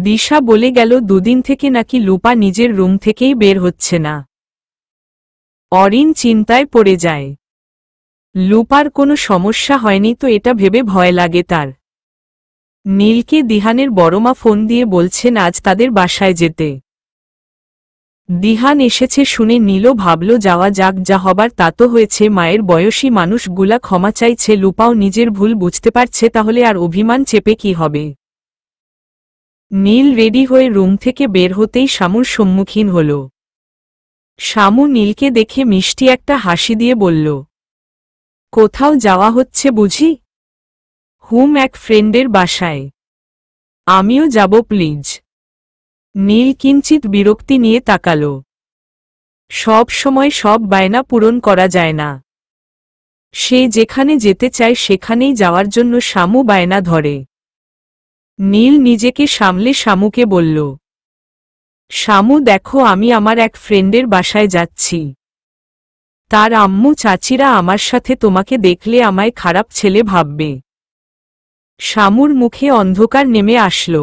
দিশা বলে গেল দুদিন থেকে নাকি লুপা নিজের রুম থেকেই বের হচ্ছে না অরিন চিন্তায় পড়ে যায় লুপার কোনো সমস্যা হয়নি তো এটা ভেবে ভয় লাগে তার নীলকে দিহানের বড়মা ফোন দিয়ে বলছেন আজ তাদের বাসায় যেতে দিহান এসেছে শুনে নীল ভাবল যাওয়া যাক যা হবার তা তো হয়েছে মায়ের বয়সী মানুষগুলা ক্ষমা চাইছে লুপাও নিজের ভুল বুঝতে পারছে তাহলে আর অভিমান চেপে কি হবে নীল রেডি হয়ে রুম থেকে বের হতেই শামুর সম্মুখীন হলো শামু নীলকে দেখে মিষ্টি একটা হাসি দিয়ে বলল কোথাও যাওয়া হচ্ছে বুঝি হুম এক ফ্রেন্ডের বাসায় আমিও যাব প্লিজ নীল কিঞ্চিত বিরক্তি নিয়ে তাকাল সব সময় সব বায়না পূরণ করা যায় না সে যেখানে যেতে চায় সেখানেই যাওয়ার জন্য শামু বায়না ধরে নীল নিজেকে সামলে শামুকে বলল শামু দেখো আমি আমার এক ফ্রেন্ডের বাসায় যাচ্ছি তার আম্মু চাচিরা আমার সাথে তোমাকে দেখলে আমায় খারাপ ছেলে ভাববে শামুর মুখে অন্ধকার নেমে আসল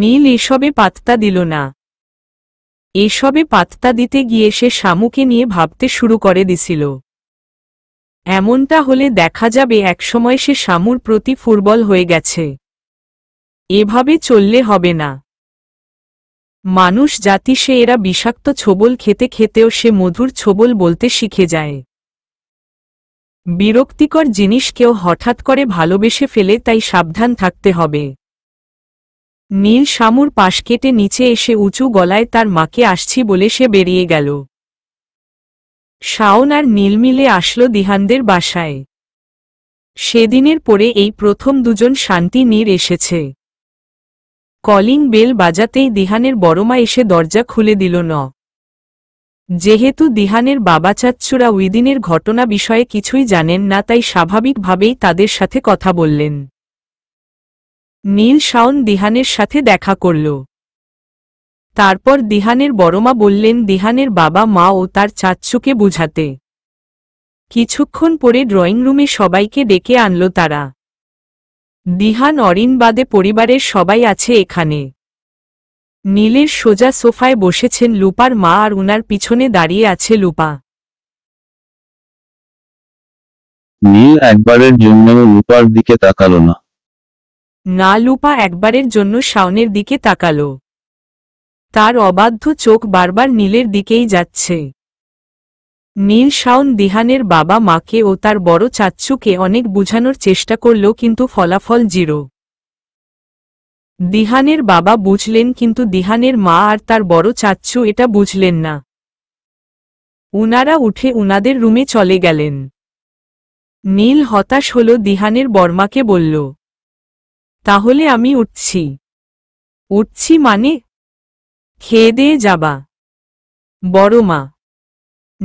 নীল এসবে পাত্তা দিল না এসবে পাত্তা দিতে গিয়ে সে শামুকে নিয়ে ভাবতে শুরু করে দিছিল এমনটা হলে দেখা যাবে একসময় সে শামুর প্রতি ফুরবল হয়ে গেছে এভাবে চললে হবে না মানুষ জাতি সে এরা বিষাক্ত ছোবল খেতে খেতেও সে মধুর ছোবল বলতে শিখে যায় বিরক্তিকর জিনিসকেও হঠাৎ করে ভালোবেসে ফেলে তাই সাবধান থাকতে হবে নীল শামুর পাশ কেটে নিচে এসে উঁচু গলায় তার মাকে আসছি বলে সে বেরিয়ে গেল শাওন আর নীলমিলে আসলো দিহানদের বাসায় সেদিনের পরে এই প্রথম দুজন শান্তি নীর এসেছে কলিং বেল বাজাতেই দিহানের বড়মা এসে দরজা খুলে দিল ন যেহেতু দিহানের বাবা চাচ্চুরা উইদিনের ঘটনা বিষয়ে কিছুই জানেন না তাই স্বাভাবিকভাবেই তাদের সাথে কথা বললেন নীল শাওন দিহানের সাথে দেখা করল তারপর দিহানের বড়মা বললেন দিহানের বাবা মা ও তার চাচ্চুকে বুঝাতে কিছুক্ষণ পরে ড্রয়িং রুমে সবাইকে ডেকে আনল তারা দিহান নরিনবাদে পরিবারের সবাই আছে এখানে নীলের সোজা সোফায় বসেছেন লুপার মা আর উনার পিছনে দাঁড়িয়ে আছে লুপা নীল একবারের জন্য লুপার দিকে তাকালো না না লুপা একবারের জন্য শাওনের দিকে তাকালো তার অবাধ্য চোখ বারবার নীলের দিকেই যাচ্ছে নীল শাওন দিহানের বাবা মাকে ও তার বড় চাচ্চুকে অনেক বুঝানোর চেষ্টা করল কিন্তু ফলাফল জিরো দিহানের বাবা বুঝলেন কিন্তু দিহানের মা আর তার বড় চাচ্চু এটা বুঝলেন না উনারা উঠে উনাদের রুমে চলে গেলেন নীল হতাশ হল দিহানের বর্মাকে বলল তাহলে আমি উঠছি উঠছি মানে খেয়ে দিয়ে যাবা বড় মা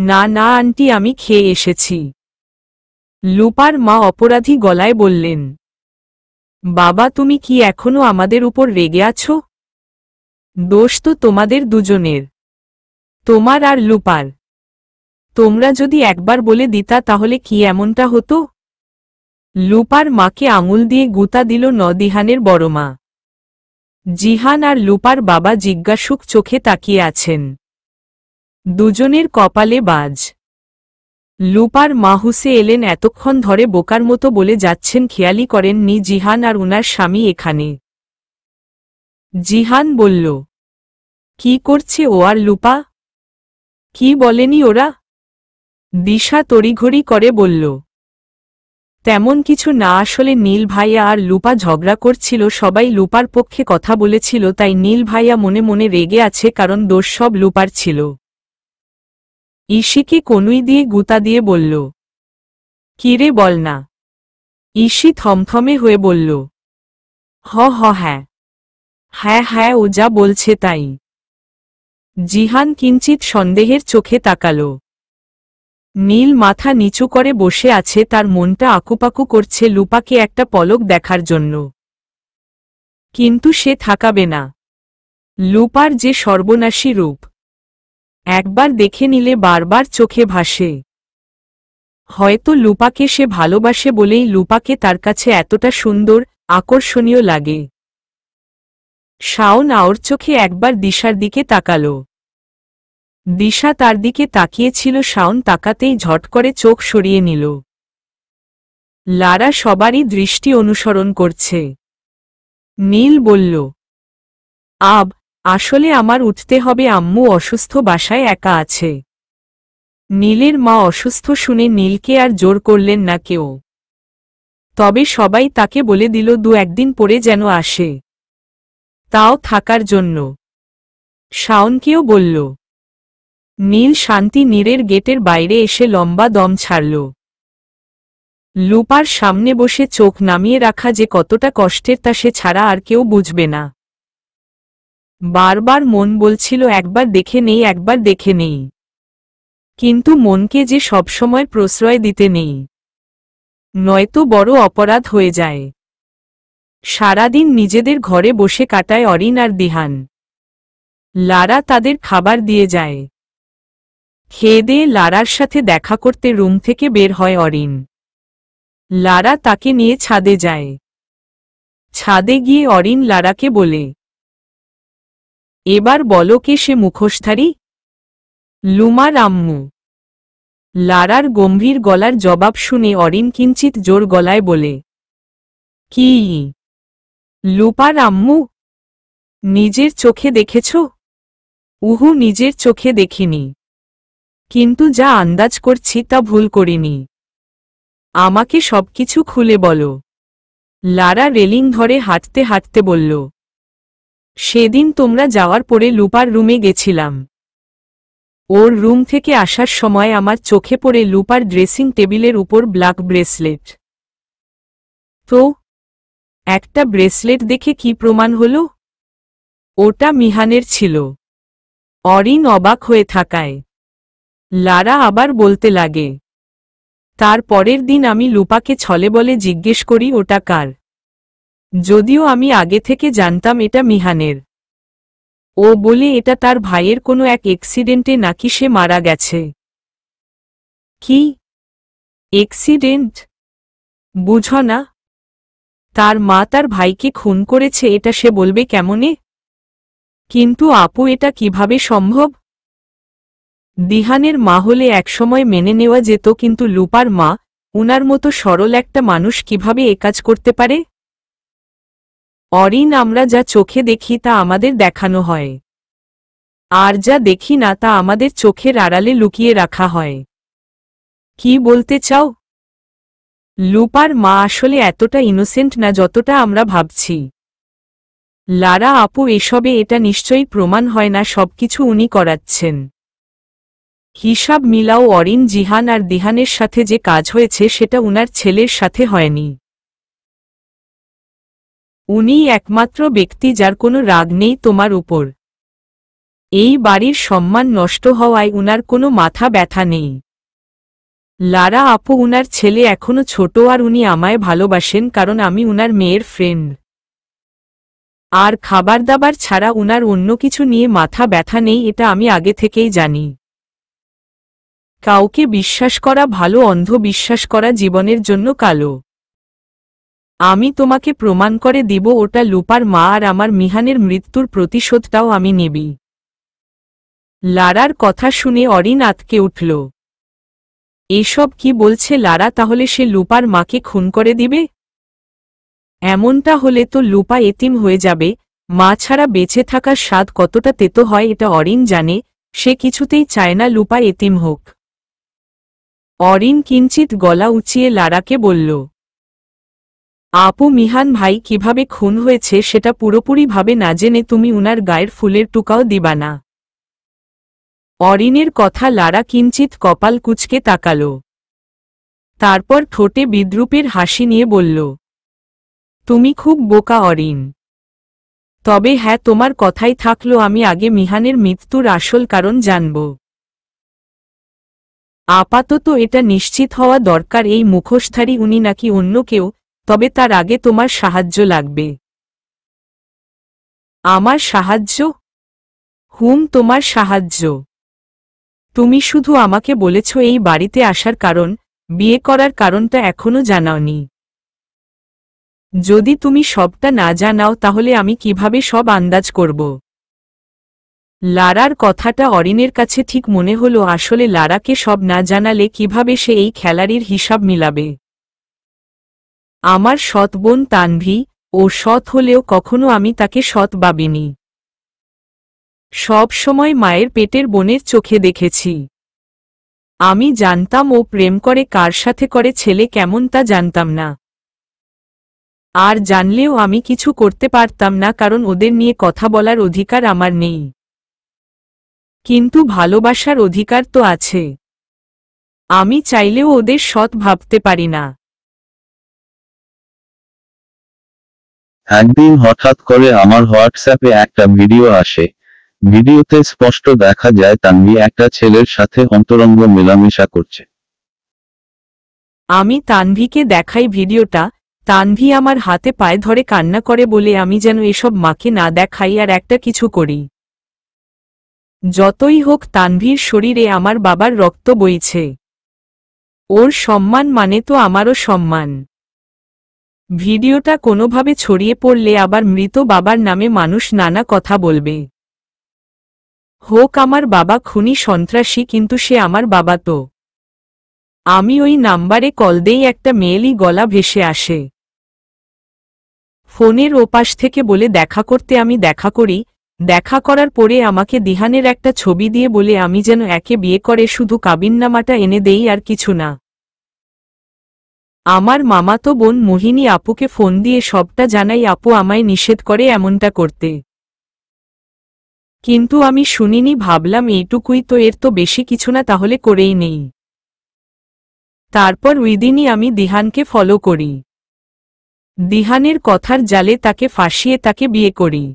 না না আন্টি আমি খেয়ে এসেছি লোপার মা অপরাধী গলায় বললেন বাবা তুমি কি এখনো আমাদের উপর রেগে আছো দোষ তো তোমাদের দুজনের তোমার আর লুপার তোমরা যদি একবার বলে দিতা তাহলে কি এমনটা হতো লুপার মাকে আঙুল দিয়ে গুতা দিল নদিহানের বড়মা জিহান আর লুপার বাবা জিজ্ঞাসুক চোখে তাকিয়ে আছেন দুজনের কপালে বাজ লুপার মাহুসে এলেন এতক্ষণ ধরে বোকার মতো বলে যাচ্ছেন খেয়ালি করেননি জিহান আর উনার স্বামী এখানে জিহান বলল কি করছে ও আর লুপা কি বলেনি ওরা দিশা তড়িঘড়ি করে বলল তেমন কিছু না আসলে নীল ভাইয়া আর লুপা ঝগড়া করছিল সবাই লুপার পক্ষে কথা বলেছিল তাই নীল ভাইয়া মনে মনে রেগে আছে কারণ দোষ সব লুপার ছিল ঈশিকে কনুই দিয়ে গুতা দিয়ে বলল কিরে বল না ঈশি থমথমে হয়ে বলল হ হ হ্যাঁ হ্যাঁ হ্যাঁ ও যা বলছে তাই জিহান কিঞ্চিত সন্দেহের চোখে তাকাল নীল মাথা নিচু করে বসে আছে তার মনটা আকুপাকু করছে লুপাকে একটা পলক দেখার জন্য কিন্তু সে থাকাবে না লুপার যে সর্বনাশী রূপ একবার দেখে নিলে বারবার চোখে ভাসে হয়তো লুপাকে সে ভালোবাসে বলেই লুপাকে তার কাছে এতটা সুন্দর আকর্ষণীয় লাগে শাওন আওর চোখে একবার দিশার দিকে তাকাল দিশা তার দিকে তাকিয়েছিল শাওন তাকাতেই ঝট করে চোখ সরিয়ে নিল লারা সবারই দৃষ্টি অনুসরণ করছে নীল বলল আব আসলে আমার উঠতে হবে আম্মু অসুস্থ বাসায় একা আছে নীলের মা অসুস্থ শুনে নীলকে আর জোর করলেন না কেউ তবে সবাই তাকে বলে দিল দু একদিন পরে যেন আসে তাও থাকার জন্য শাওনকেও বলল নীল শান্তি নীরের গেটের বাইরে এসে লম্বা দম ছাড়ল লুপার সামনে বসে চোখ নামিয়ে রাখা যে কতটা কষ্টের তা সে ছাড়া আর কেউ বুঝবে না বারবার মন বলছিল একবার দেখে নেই একবার দেখে নেই কিন্তু মনকে যে সবসময় প্রশ্রয় দিতে নেই নয়তো বড় অপরাধ হয়ে যায় সারাদিন নিজেদের ঘরে বসে কাটায় অরিন আর দিহান লারা তাদের খাবার দিয়ে যায় খেয়ে দিয়ে লারার সাথে দেখা করতে রুম থেকে বের হয় অরিন লারা তাকে নিয়ে ছাদে যায় ছাদে গিয়ে অরিন লারাকে বলে এবার বলো কে সে মুখোশধারী লুমা রাম্মু লারার গম্ভীর গলার জবাব শুনে অরিন কিঞ্চিত জোর গলায় বলে কি লুপা রাম্মু নিজের চোখে দেখেছ উহু নিজের চোখে দেখিনি কিন্তু যা আন্দাজ করছি তা ভুল করিনি আমাকে সবকিছু খুলে বলো লারা রেলিং ধরে হাঁটতে হাঁটতে বলল সেদিন তোমরা যাওয়ার পরে লুপার রুমে গেছিলাম ওর রুম থেকে আসার সময় আমার চোখে পড়ে লুপার ড্রেসিং টেবিলের উপর ব্ল্যাক ব্রেসলেট তো একটা ব্রেসলেট দেখে কি প্রমাণ হল ওটা মিহানের ছিল অরিন অবাক হয়ে থাকায় লারা আবার বলতে লাগে তার পরের দিন আমি লুপাকে ছলে বলে জিজ্ঞেস করি ওটা কার যদিও আমি আগে থেকে জানতাম এটা মিহানের ও বলে এটা তার ভাইয়ের কোনো এক অ্যাক্সিডেন্টে নাকি সে মারা গেছে কি এক্সিডেন্ট বুঝ না তার মা তার ভাইকে খুন করেছে এটা সে বলবে কেমনে কিন্তু আপু এটা কিভাবে সম্ভব দিহানের মা হলে একসময় মেনে নেওয়া যেত কিন্তু লুপার মা উনার মতো সরল একটা মানুষ কিভাবে একাজ করতে পারে অরিন আমরা যা চোখে দেখি তা আমাদের দেখানো হয় আর যা দেখি না তা আমাদের চোখের আড়ালে লুকিয়ে রাখা হয় কি বলতে চাও লুপার মা আসলে এতটা ইনোসেন্ট না যতটা আমরা ভাবছি লারা আপু এসবে এটা নিশ্চয়ই প্রমাণ হয় না সবকিছু উনি করাচ্ছেন হিসাব মিলাও অরিন জিহান আর দিহানের সাথে যে কাজ হয়েছে সেটা উনার ছেলের সাথে হয়নি উনিই একমাত্র ব্যক্তি যার কোনো রাগ নেই তোমার উপর এই বাড়ির সম্মান নষ্ট হওয়ায় উনার কোনো মাথা ব্যথা নেই লারা আপু উনার ছেলে এখনো ছোট আর উনি আমায় ভালোবাসেন কারণ আমি উনার মেয়ের ফ্রেন্ড আর খাবার দাবার ছাড়া উনার অন্য কিছু নিয়ে মাথা ব্যথা নেই এটা আমি আগে থেকেই জানি কাউকে বিশ্বাস করা ভালো অন্ধ বিশ্বাস করা জীবনের জন্য কালো আমি তোমাকে প্রমাণ করে দিব ওটা লুপার মা আর আমার মিহানের মৃত্যুর প্রতিশোধটাও আমি নেবি লারার কথা শুনে অরিন আতকে উঠল এসব কি বলছে লারা তাহলে সে লুপার মাকে খুন করে দিবে এমনটা হলে তো লুপা এতিম হয়ে যাবে মা ছাড়া বেঁচে থাকার স্বাদ কতটা তেতো হয় এটা অরিন জানে সে কিছুতেই চায় না লুপা এতিম হোক অরিন কিঞ্চিত গলা উঁচিয়ে লারাকে বলল আপু মিহান ভাই কিভাবে খুন হয়েছে সেটা পুরোপুরিভাবে না জেনে তুমি উনার গায়ের ফুলের টুকাও দিবা না অরিনের কথা লারা কিঞ্চিত কপাল কুচকে তাকাল তারপর ঠোঁটে বিদ্রুপের হাসি নিয়ে বলল তুমি খুব বোকা অরিন তবে হ্যাঁ তোমার কথাই থাকলো আমি আগে মিহানের মৃত্যুর আসল কারণ জানব আপাতত এটা নিশ্চিত হওয়া দরকার এই মুখোশধারী উনি নাকি অন্য কেউ তবে তার আগে তোমার সাহায্য লাগবে আমার সাহায্য হুম তোমার সাহায্য তুমি শুধু আমাকে বলেছ এই বাড়িতে আসার কারণ বিয়ে করার কারণটা এখনো জানাওনি যদি তুমি সবটা না জানাও তাহলে আমি কিভাবে সব আন্দাজ করব লারার কথাটা অরিনের কাছে ঠিক মনে হলো আসলে লারাকে সব না জানালে কিভাবে সে এই খেলারির হিসাব মিলাবে আমার সৎ বোন তানভি ও সৎ হলেও কখনো আমি তাকে সৎ ভাবিনি সব সময় মায়ের পেটের বোনের চোখে দেখেছি আমি জানতাম ও প্রেম করে কার সাথে করে ছেলে কেমন তা জানতাম না আর জানলেও আমি কিছু করতে পারতাম না কারণ ওদের নিয়ে কথা বলার অধিকার আমার নেই কিন্তু ভালোবাসার অধিকার তো আছে আমি চাইলেও ওদের সৎ ভাবতে পারি না একদিন হঠাৎ করে আমার হোয়াটসঅ্যাপে একটা ভিডিও আসে ভিডিওতে স্পষ্ট দেখা যায় তানভি একটা ছেলের সাথে অন্তরঙ্গ মেলামেশা করছে আমি তানভিকে দেখাই ভিডিওটা তানভি আমার হাতে পায়ে ধরে কান্না করে বলে আমি যেন এসব মাকে না দেখাই আর একটা কিছু করি যতই হোক তানভির শরীরে আমার বাবার রক্ত বইছে ওর সম্মান মানে তো আমারও সম্মান ভিডিওটা কোনোভাবে ছড়িয়ে পড়লে আবার মৃত বাবার নামে মানুষ নানা কথা বলবে হোক আমার বাবা খুনি সন্ত্রাসী কিন্তু সে আমার বাবা তো আমি ওই নাম্বারে কল দেই একটা মেয়েলি গলা ভেসে আসে ফোনের ওপাশ থেকে বলে দেখা করতে আমি দেখা করি দেখা করার পরে আমাকে দিহানের একটা ছবি দিয়ে বলে আমি যেন একে বিয়ে করে শুধু কাবিন্নামাটা এনে দেই আর কিছু না আমার মামাতো বোন মোহিনী আপুকে ফোন দিয়ে সবটা জানাই আপু আমায় নিষেধ করে এমনটা করতে কিন্তু আমি শুনিনি ভাবলাম এইটুকুই তো এর তো বেশি কিছু না তাহলে করেই নেই তারপর উইদিনই আমি দিহানকে ফলো করি দিহানের কথার জালে তাকে ফাঁসিয়ে তাকে বিয়ে করি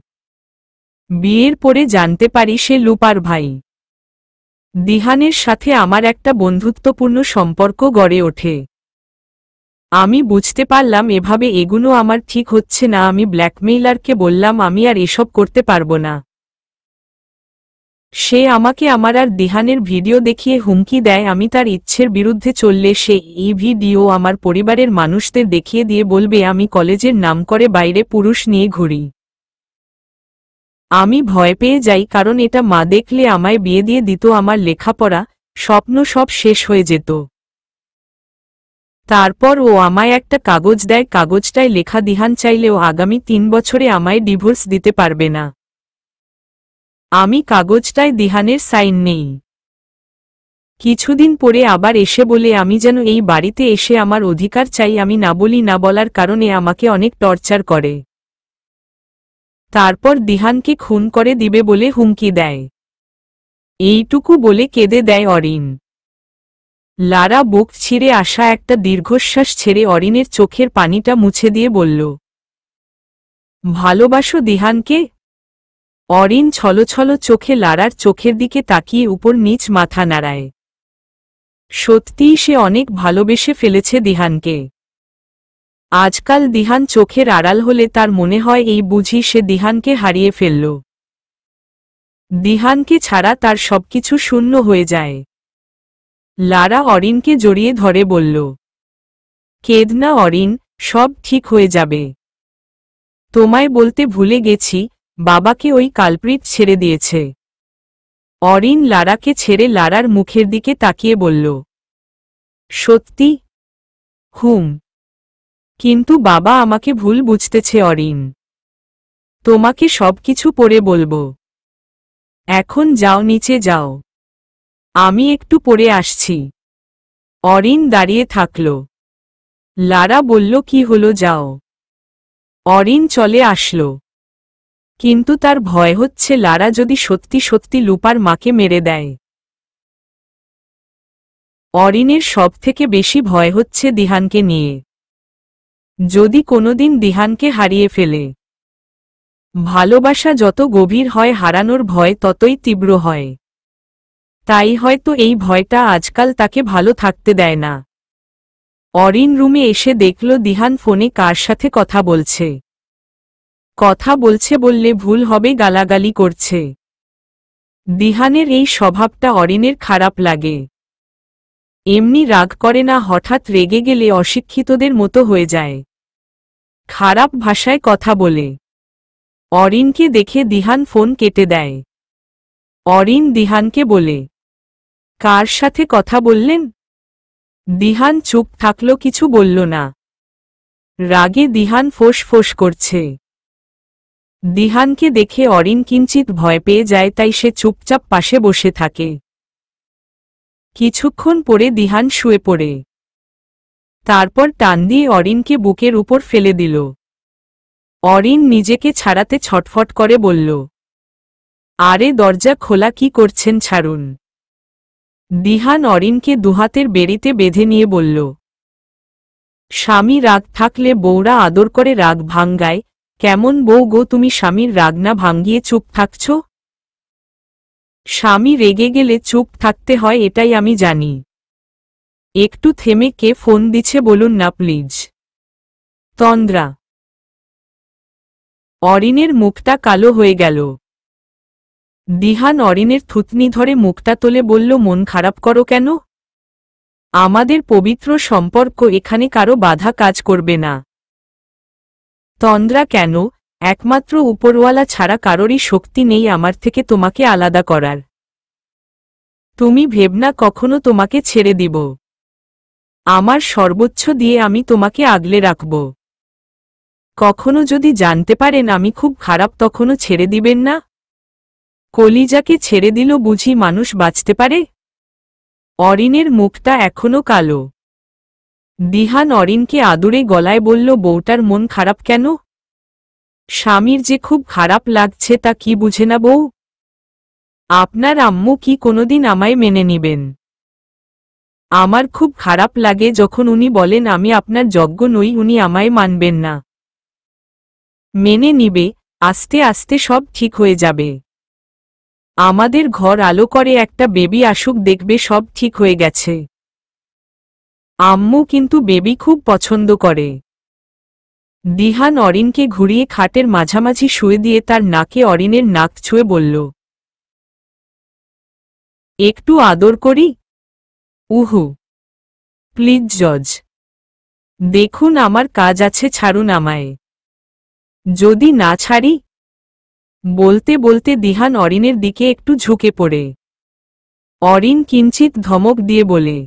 বিয়ের পরে জানতে পারি সে লুপার ভাই দিহানের সাথে আমার একটা বন্ধুত্বপূর্ণ সম্পর্ক গড়ে ওঠে আমি বুঝতে পারলাম এভাবে এগুলো আমার ঠিক হচ্ছে না আমি ব্ল্যাকমেইলারকে বললাম আমি আর এসব করতে পারবো না সে আমাকে আমার আর দিহানের ভিডিও দেখিয়ে হুমকি দেয় আমি তার ইচ্ছের বিরুদ্ধে চললে সে এই ভিডিও আমার পরিবারের মানুষদের দেখিয়ে দিয়ে বলবে আমি কলেজের নাম করে বাইরে পুরুষ নিয়ে ঘুরি আমি ভয় পেয়ে যাই কারণ এটা মা দেখলে আমায় বিয়ে দিয়ে দিত আমার লেখাপড়া স্বপ্ন সব শেষ হয়ে যেত তারপর ও আমায় একটা কাগজ দেয় কাগজটায় লেখা দিহান চাইলেও আগামী তিন বছরে আমায় ডিভোর্স দিতে পারবে না আমি কাগজটায় দিহানের সাইন নেই কিছুদিন পরে আবার এসে বলে আমি যেন এই বাড়িতে এসে আমার অধিকার চাই আমি না বলি না বলার কারণে আমাকে অনেক টর্চার করে তারপর দিহানকে খুন করে দিবে বলে হুমকি দেয় এইটুকু বলে কেঁদে দেয় অরিন লারা বুক ছিঁড়ে আসা একটা দীর্ঘশ্বাস ছেড়ে অরিনের চোখের পানিটা মুছে দিয়ে বলল ভালোবাসো দিহানকে অরিন ছলছল চোখে লারার চোখের দিকে তাকিয়ে উপর নিচ মাথা নাড়ায় সত্যিই সে অনেক ভালোবেসে ফেলেছে দিহানকে আজকাল দিহান চোখের আড়াল হলে তার মনে হয় এই বুঝি সে দিহানকে হারিয়ে ফেলল দিহানকে ছাড়া তার সবকিছু শূন্য হয়ে যায় লারা অরিনকে জড়িয়ে ধরে বলল কেদনা অরিন সব ঠিক হয়ে যাবে তোমায় বলতে ভুলে গেছি বাবাকে ওই কালপ্রিত ছেড়ে দিয়েছে অরিন লারাকে ছেড়ে লারার মুখের দিকে তাকিয়ে বলল সত্যি হুম কিন্তু বাবা আমাকে ভুল বুঝতেছে অরিন তোমাকে সব কিছু পরে বলবো এখন যাও নিচে যাও আমি একটু পড়ে আসছি অরিন দাঁড়িয়ে থাকল লারা বলল কি হলো যাও অরিন চলে আসল কিন্তু তার ভয় হচ্ছে লারা যদি সত্যি সত্যি লুপার মাকে মেরে দেয় অরিনের সবথেকে বেশি ভয় হচ্ছে দিহানকে নিয়ে যদি কোনোদিন দিহানকে হারিয়ে ফেলে ভালোবাসা যত গভীর হয় হারানোর ভয় ততই তীব্র হয় তাই হয়তো এই ভয়টা আজকাল তাকে ভালো থাকতে দেয় না অরিন রুমে এসে দেখল দিহান ফোনে কার সাথে কথা বলছে কথা বলছে বললে ভুল হবে গালাগালি করছে দিহানের এই স্বভাবটা অরিনের খারাপ লাগে এমনি রাগ করে না হঠাৎ রেগে গেলে অশিক্ষিতদের মতো হয়ে যায় খারাপ ভাষায় কথা বলে অরিনকে দেখে দিহান ফোন কেটে দেয় অরিন দিহানকে বলে কার সাথে কথা বললেন দিহান চুপ থাকল কিছু বলল না রাগে দিহান ফোস ফোস করছে দিহানকে দেখে অরিন কিঞ্চিত ভয় পেয়ে যায় তাই সে চুপচাপ পাশে বসে থাকে কিছুক্ষণ পরে দিহান শুয়ে পড়ে তারপর টান দিয়ে অরিনকে বুকের উপর ফেলে দিল অরিন নিজেকে ছাড়াতে ছটফট করে বলল আরে দরজা খোলা কি করছেন ছাড়ুন দিহা নরিনকে দুহাতের বেড়িতে বেঁধে নিয়ে বলল স্বামী রাগ থাকলে বউরা আদর করে রাগ ভাঙ্গায় কেমন বউ গো তুমি স্বামীর রাগ না ভাঙ্গিয়ে চুপ থাকছ স্বামী রেগে গেলে চুপ থাকতে হয় এটাই আমি জানি একটু থেমে কে ফোন দিছে বলুন না প্লিজ তন্দ্রা অরিনের মুখটা কালো হয়ে গেল দিহা নরেনের থুতনি ধরে মুখটা তোলে বলল মন খারাপ করো কেন আমাদের পবিত্র সম্পর্ক এখানে কারো বাধা কাজ করবে না তন্দ্রা কেন একমাত্র উপরওয়ালা ছাড়া কারোরই শক্তি নেই আমার থেকে তোমাকে আলাদা করার তুমি ভেবনা কখনো তোমাকে ছেড়ে দিব আমার সর্বোচ্চ দিয়ে আমি তোমাকে আগলে রাখব কখনো যদি জানতে পারেন আমি খুব খারাপ তখনও ছেড়ে দিবেন না কলিজাকে ছেড়ে দিল বুঝি মানুষ বাঁচতে পারে অরিনের মুখটা এখনো কালো দিহান অরিনকে আদুরে গলায় বলল বউটার মন খারাপ কেন স্বামীর যে খুব খারাপ লাগছে তা কি বুঝে না বউ আপনার আম্মু কি কোনোদিন আমায় মেনে নিবেন আমার খুব খারাপ লাগে যখন উনি বলেন আমি আপনার যজ্ঞ নই উনি আমায় মানবেন না মেনে নিবে আস্তে আস্তে সব ঠিক হয়ে যাবে আমাদের ঘর আলো করে একটা বেবি আসুক দেখবে সব ঠিক হয়ে গেছে আম্মু কিন্তু বেবি খুব পছন্দ করে দিহান অরিনকে ঘুরিয়ে খাটের মাঝামাঝি শুয়ে দিয়ে তার নাকে অরিনের নাক ছুঁয়ে বলল একটু আদর করি উহু প্লিজ জজ দেখুন আমার কাজ আছে ছাড়ুন আমায় যদি না ছাড়ি বলতে বলতে দিহান অরিনের দিকে একটু ঝুঁকে পড়ে অরিন কিঞ্চিত ধমক দিয়ে বলে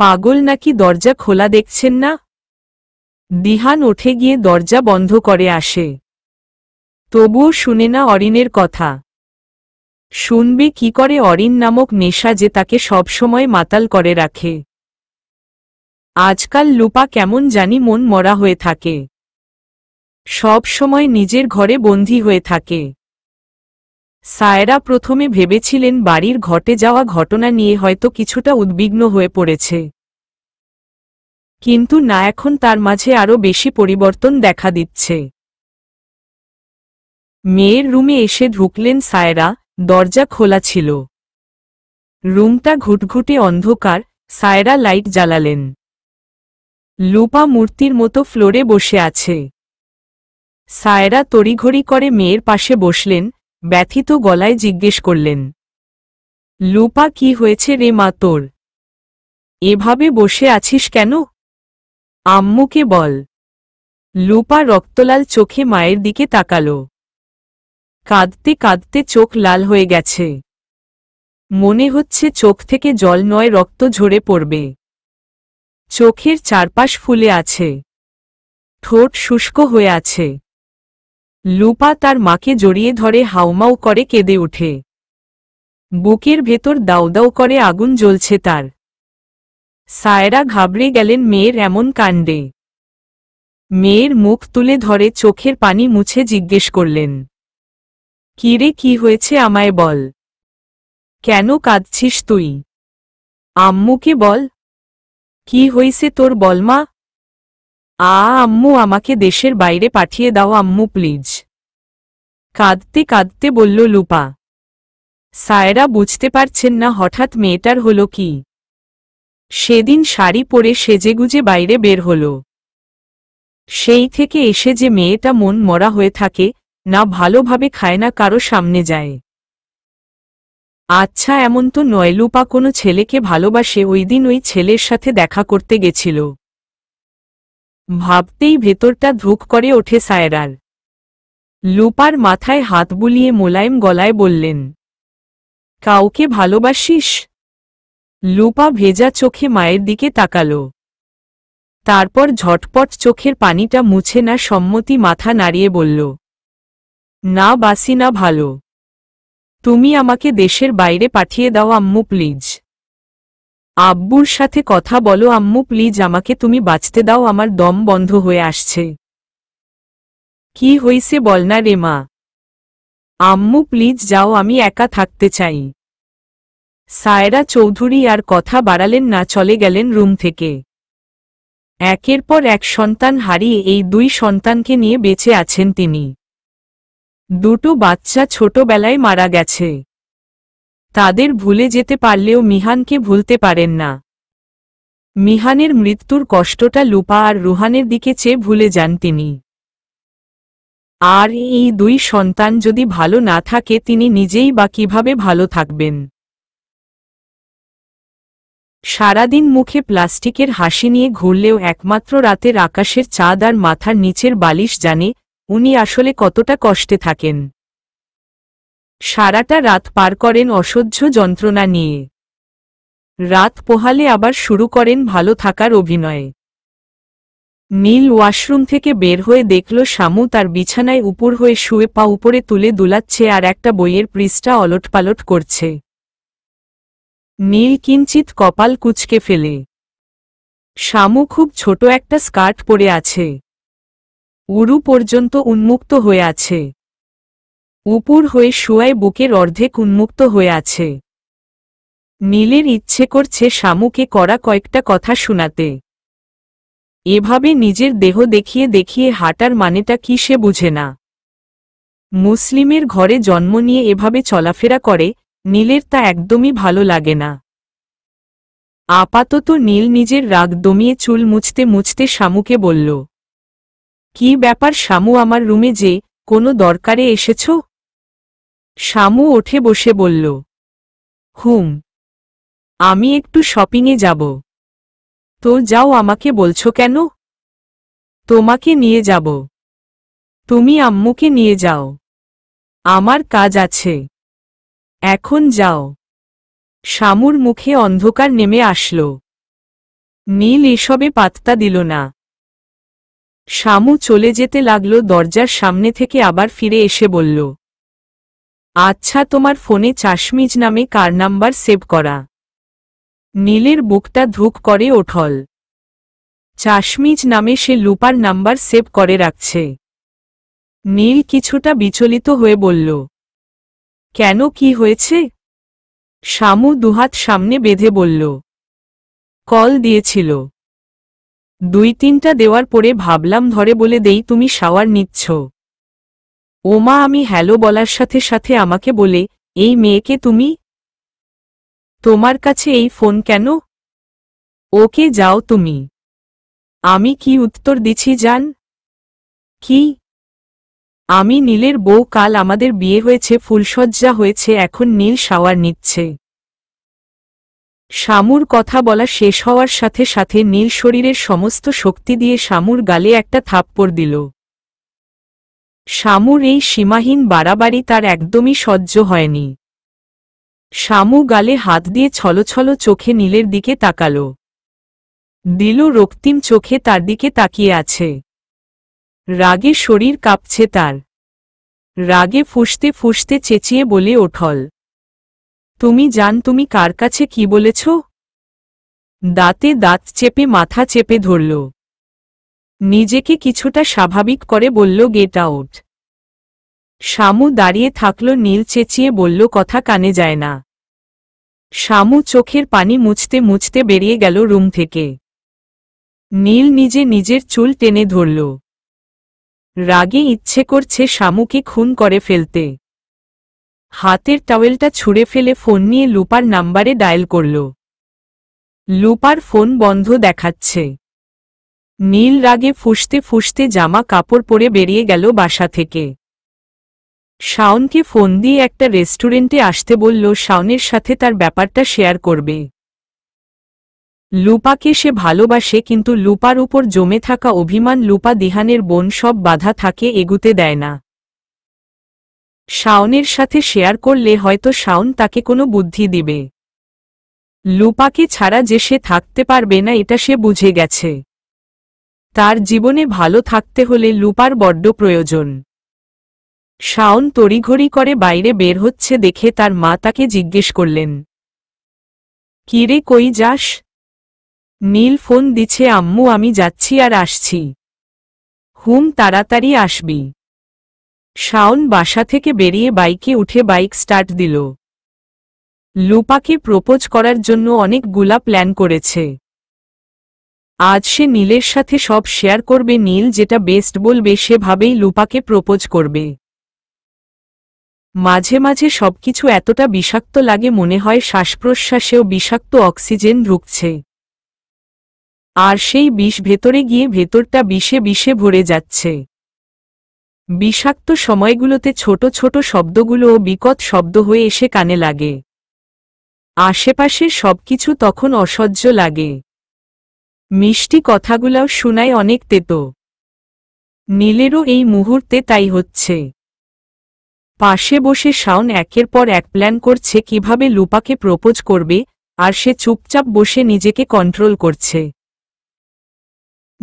পাগল নাকি দরজা খোলা দেখছেন না দিহান ওঠে গিয়ে দরজা বন্ধ করে আসে তবুও শুনে না অরিনের কথা শুনবে কি করে অরিন নামক নেশা যে তাকে সবসময় মাতাল করে রাখে আজকাল লুপা কেমন জানি মন মরা হয়ে থাকে সব সময় নিজের ঘরে বন্দী হয়ে থাকে সায়রা প্রথমে ভেবেছিলেন বাড়ির ঘটে যাওয়া ঘটনা নিয়ে হয়তো কিছুটা উদ্বিগ্ন হয়ে পড়েছে কিন্তু না এখন তার মাঝে আরও বেশি পরিবর্তন দেখা দিচ্ছে মেয়ের রুমে এসে ঢুকলেন সায়রা দরজা খোলা ছিল রুমটা ঘুটঘুটে অন্ধকার সায়রা লাইট জ্বালালেন লুপা মূর্তির মতো ফ্লোরে বসে আছে সায়রা তড়িঘড়ি করে মেয়ের পাশে বসলেন ব্যথিত গলায় জিজ্ঞেস করলেন লুপা কি হয়েছে রে মা তোর এভাবে বসে আছিস কেন আম্মুকে বল লুপা রক্তলাল চোখে মায়ের দিকে তাকাল কাঁদতে কাঁদতে চোখ লাল হয়ে গেছে মনে হচ্ছে চোখ থেকে জল নয় রক্ত ঝরে পড়বে চোখের চারপাশ ফুলে আছে ঠোঁট শুষ্ক হয়ে আছে লুপা তার মাকে জড়িয়ে ধরে হাউমাউ করে কেঁদে উঠে বুকের ভেতর দাউদাউ করে আগুন জ্বলছে তার সায়রা ঘাবড়ে গেলেন মেয়ের এমন কাণ্ডে মেয়ের মুখ তুলে ধরে চোখের পানি মুছে জিজ্ঞেস করলেন কিরে কি হয়েছে আমায় বল কেন কাঁদছিস তুই আম্মুকে বল কি হইছে তোর বলমা আ আম্মু আমাকে দেশের বাইরে পাঠিয়ে দাও আম্মু প্লিজ কাঁদতে কাঁদতে বলল লুপা সায়রা বুঝতে পারছেন না হঠাৎ মেয়েটার হলো কি সেদিন শাড়ি পরে সেজেগুজে বাইরে বের হল সেই থেকে এসে যে মেয়েটা মন মরা হয়ে থাকে না ভালোভাবে খায় না কারো সামনে যায় আচ্ছা এমন তো নয়লুপা কোনো ছেলেকে ভালোবাসে ওই দিন ওই ছেলের সাথে দেখা করতে গেছিল ভাবতেই ভেতরটা ধুক করে ওঠে সায়রার লোপার মাথায় হাত বুলিয়ে মোলায়েম গলায় বললেন কাউকে ভালোবাসিস লোপা ভেজা চোখে মায়ের দিকে তাকালো তারপর ঝটপট চোখের পানিটা মুছে না সম্মতি মাথা নাড়িয়ে বলল না বাসি না ভালো তুমি আমাকে দেশের বাইরে পাঠিয়ে দাও আম্মু প্লিজ আব্বুর সাথে কথা বলো আম্মু প্লিজ আমাকে তুমি বাঁচতে দাও আমার দম বন্ধ হয়ে আসছে কি হইছে বল না রে মা আম্মু প্লিজ যাও আমি একা থাকতে চাই সায়রা চৌধুরী আর কথা বাড়ালেন না চলে গেলেন রুম থেকে একের পর এক সন্তান হারিয়ে এই দুই সন্তানকে নিয়ে বেঁচে আছেন তিনি দুটো বাচ্চা ছোটবেলায় মারা গেছে তাদের ভুলে যেতে পারলেও মিহানকে ভুলতে পারেন না মিহানের মৃত্যুর কষ্টটা লুপা আর রুহানের দিকে চেয়ে ভুলে যান তিনি আর এই দুই সন্তান যদি ভালো না থাকে তিনি নিজেই বা কিভাবে ভালো থাকবেন সারাদিন মুখে প্লাস্টিকের হাসি নিয়ে ঘুরলেও একমাত্র রাতের আকাশের চাঁদ আর মাথার নিচের বালিশ জানে উনি আসলে কতটা কষ্টে থাকেন সারাটা রাত পার করেন অসহ্য যন্ত্রণা নিয়ে রাত পোহালে আবার শুরু করেন ভালো থাকার অভিনয়ে নীল ওয়াশরুম থেকে বের হয়ে দেখল শামু তার বিছানায় উপর হয়ে শুয়ে পা উপরে তুলে দুলাচ্ছে আর একটা বইয়ের পৃষ্ঠা অলটপালট করছে নীল কিঞ্চিত কপাল কুচকে ফেলে শামু খুব ছোট একটা স্কার্ট পরে আছে উরু পর্যন্ত উন্মুক্ত হয়ে আছে উপুর হয়ে শুয়ায় বুকের অর্ধেক উন্মুক্ত হয়ে আছে নীলের ইচ্ছে করছে শামুকে করা কয়েকটা কথা শোনাতে এভাবে নিজের দেহ দেখিয়ে দেখিয়ে হাঁটার মানেটা কি সে বুঝে না মুসলিমের ঘরে জন্ম নিয়ে এভাবে চলাফেরা করে নীলের তা একদমই ভালো লাগে না আপাতত নীল নিজের রাগ দমিয়ে চুল মুছতে মুছতে শামুকে বলল কি ব্যাপার শামু আমার রুমে যে কোনো দরকারে এসেছো শামু ওঠে বসে বলল হুম আমি একটু শপিংয়ে যাব তো যাও আমাকে বলছো কেন তোমাকে নিয়ে যাব তুমি আম্মুকে নিয়ে যাও আমার কাজ আছে এখন যাও শামুর মুখে অন্ধকার নেমে আসলো নীল এসবে পাত্তা দিল না শামু চলে যেতে লাগল দরজার সামনে থেকে আবার ফিরে এসে বলল আচ্ছা তোমার ফোনে চাশমিজ নামে কার নাম্বার সেভ করা নীলের বুকটা ধুক করে ওঠল চাশমিজ নামে সে লুপার নাম্বার সেভ করে রাখছে নীল কিছুটা বিচলিত হয়ে বলল কেন কি হয়েছে শামু দুহাত সামনে বেঁধে বলল কল দিয়েছিল দুই তিনটা দেওয়ার পরে ভাবলাম ধরে বলে দেই তুমি শাওয়ার নিচ্ছ ওমা আমি হ্যালো বলার সাথে সাথে আমাকে বলে এই মেয়েকে তুমি তোমার কাছে এই ফোন কেন ওকে যাও তুমি আমি কি উত্তর দিছি জান কি আমি নীলের বউ কাল আমাদের বিয়ে হয়েছে ফুলসজ্জা হয়েছে এখন নীল শাওয়ার নিচ্ছে শামুর কথা বলা শেষ হওয়ার সাথে সাথে নীল শরীরের সমস্ত শক্তি দিয়ে শামুর গালে একটা থাপ্পড় দিল শামুর এই সীমাহীন বাড়াবাড়ি তার একদমই সহ্য হয়নি শামু গালে হাত দিয়ে ছলছল চোখে নীলের দিকে তাকাল দিল রক্তিম চোখে তার দিকে তাকিয়ে আছে রাগে শরীর কাঁপছে তার রাগে ফুসতে ফুসতে চেঁচিয়ে বলে ওঠল তুমি জান তুমি কার কাছে কি বলেছ দাঁতে দাঁত চেপে মাথা চেপে ধরল নিজেকে কিছুটা স্বাভাবিক করে বলল গেট আউট শামু দাঁড়িয়ে থাকল নীল চেঁচিয়ে বলল কথা কানে যায় না শামু চোখের পানি মুছতে মুছতে বেরিয়ে গেল রুম থেকে নীল নিজে নিজের চুল টেনে ধরল রাগে ইচ্ছে করছে শামুকে খুন করে ফেলতে হাতের টাওয়েলটা ছুঁড়ে ফেলে ফোন নিয়ে লুপার নাম্বারে ডায়াল করল লুপার ফোন বন্ধ দেখাচ্ছে নীল রাগে ফুসতে ফুসতে জামা কাপড় পরে বেরিয়ে গেল বাসা থেকে শাওনকে ফোন দিয়ে একটা রেস্টুরেন্টে আসতে বলল শাওনের সাথে তার ব্যাপারটা শেয়ার করবে লুপাকে সে ভালোবাসে কিন্তু লুপার উপর জমে থাকা অভিমান লুপা দিহানের বোন সব বাধা থাকে এগুতে দেয় না শাওনের সাথে শেয়ার করলে হয়তো শাওন তাকে কোনো বুদ্ধি দিবে লুপাকে ছাড়া যে সে থাকতে পারবে না এটা সে বুঝে গেছে তার জীবনে ভালো থাকতে হলে লুপার বড্ড প্রয়োজন শাওন তড়িঘড়ি করে বাইরে বের হচ্ছে দেখে তার মা তাকে জিজ্ঞেস করলেন কিরে কই যাস নীল ফোন দিছে আম্মু আমি যাচ্ছি আর আসছি হুম তাড়াতাড়ি আসবি শাওন বাসা থেকে বেরিয়ে বাইকে উঠে বাইক স্টার্ট দিল লুপাকে প্রপোজ করার জন্য অনেকগুলা প্ল্যান করেছে আজ সে নীলের সাথে সব শেয়ার করবে নীল যেটা বেস্ট বলবে সেভাবেই লুপাকে প্রপোজ করবে মাঝে মাঝে সবকিছু এতটা বিষাক্ত লাগে মনে হয় শ্বাসপ্রশ্বাসেও বিষাক্ত অক্সিজেন ঢুকছে আর সেই বিষ ভেতরে গিয়ে ভেতরটা বিষে বিষে ভরে যাচ্ছে বিষাক্ত সময়গুলোতে ছোট ছোট শব্দগুলোও বিকট শব্দ হয়ে এসে কানে লাগে আশেপাশের সবকিছু তখন অসহ্য লাগে মিষ্টি কথাগুলাও শোনায় অনেক তেত নীলেরও এই মুহূর্তে তাই হচ্ছে পাশে বসে শাওন একের পর এক প্ল্যান করছে কিভাবে লুপাকে প্রপোজ করবে আর সে চুপচাপ বসে নিজেকে কন্ট্রোল করছে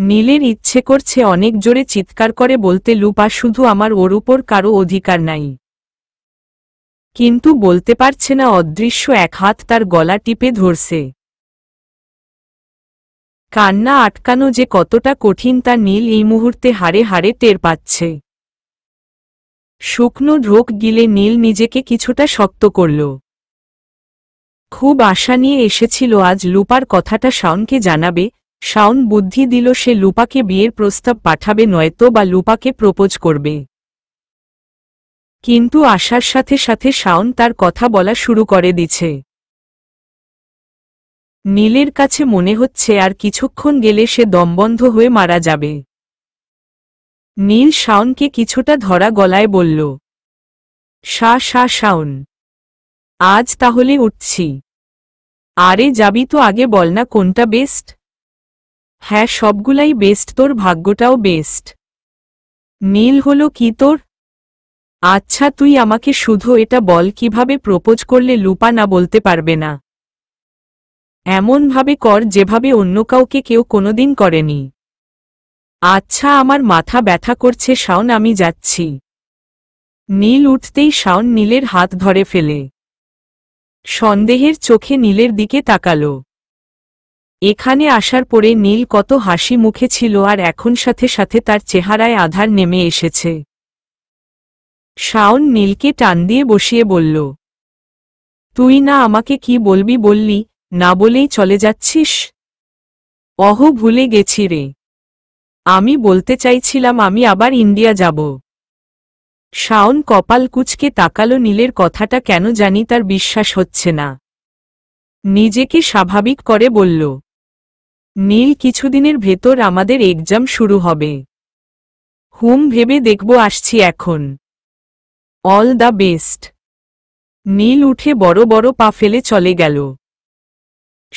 নীলের ইচ্ছে করছে অনেক জোরে চিৎকার করে বলতে লুপা শুধু আমার ওর উপর কারো অধিকার নাই কিন্তু বলতে পারছে না অদৃশ্য এক হাত তার গলা টিপে ধরছে কান্না আটকানো যে কতটা কঠিন তা নীল এই মুহূর্তে হারে হারে টের পাচ্ছে শুকনো ঢোক গিলে নীল নিজেকে কিছুটা শক্ত করল খুব আশা নিয়ে এসেছিল আজ লুপার কথাটা শাওনকে জানাবে শাওন বুদ্ধি দিল সে লুপাকে বিয়ের প্রস্তাব পাঠাবে নয়তো বা লুপাকে প্রপোজ করবে কিন্তু আশার সাথে সাথে শাওন তার কথা বলা শুরু করে দিছে নীলের কাছে মনে হচ্ছে আর কিছুক্ষণ গেলে সে দমবন্ধ হয়ে মারা যাবে নীল শাওনকে কিছুটা ধরা গলায় বলল শা শা শাওন আজ তাহলে উঠছি আরে যাবি তো আগে বল না কোনটা বেস্ট হ্যাঁ সবগুলাই বেস্ট তোর ভাগ্যটাও বেস্ট নীল হলো কি তোর আচ্ছা তুই আমাকে শুধু এটা বল কিভাবে প্রপোজ করলে লুপা না বলতে পারবে না এমনভাবে কর যেভাবে অন্য কাউকে কেউ কোনোদিন করেনি আচ্ছা আমার মাথা ব্যথা করছে শাওন আমি যাচ্ছি নীল উঠতেই শাওন নীলের হাত ধরে ফেলে সন্দেহের চোখে নীলের দিকে তাকাল এখানে আসার পরে নীল কত হাসি মুখে ছিল আর এখন সাথে সাথে তার চেহারায় আধার নেমে এসেছে শাওন নীলকে টান দিয়ে বসিয়ে বলল তুই না আমাকে কি বলবি বললি না বলেই চলে যাচ্ছিস অহ ভুলে গেছি রে আমি বলতে চাইছিলাম আমি আবার ইন্ডিয়া যাব শাওন কপাল কুচকে তাকালো নীলের কথাটা কেন জানি তার বিশ্বাস হচ্ছে না নিজেকে স্বাভাবিক করে বলল নীল কিছুদিনের ভেতর আমাদের এক্সাম শুরু হবে হুম ভেবে দেখব আসছি এখন অল দ্য বেস্ট নীল উঠে বড় বড় পা ফেলে চলে গেল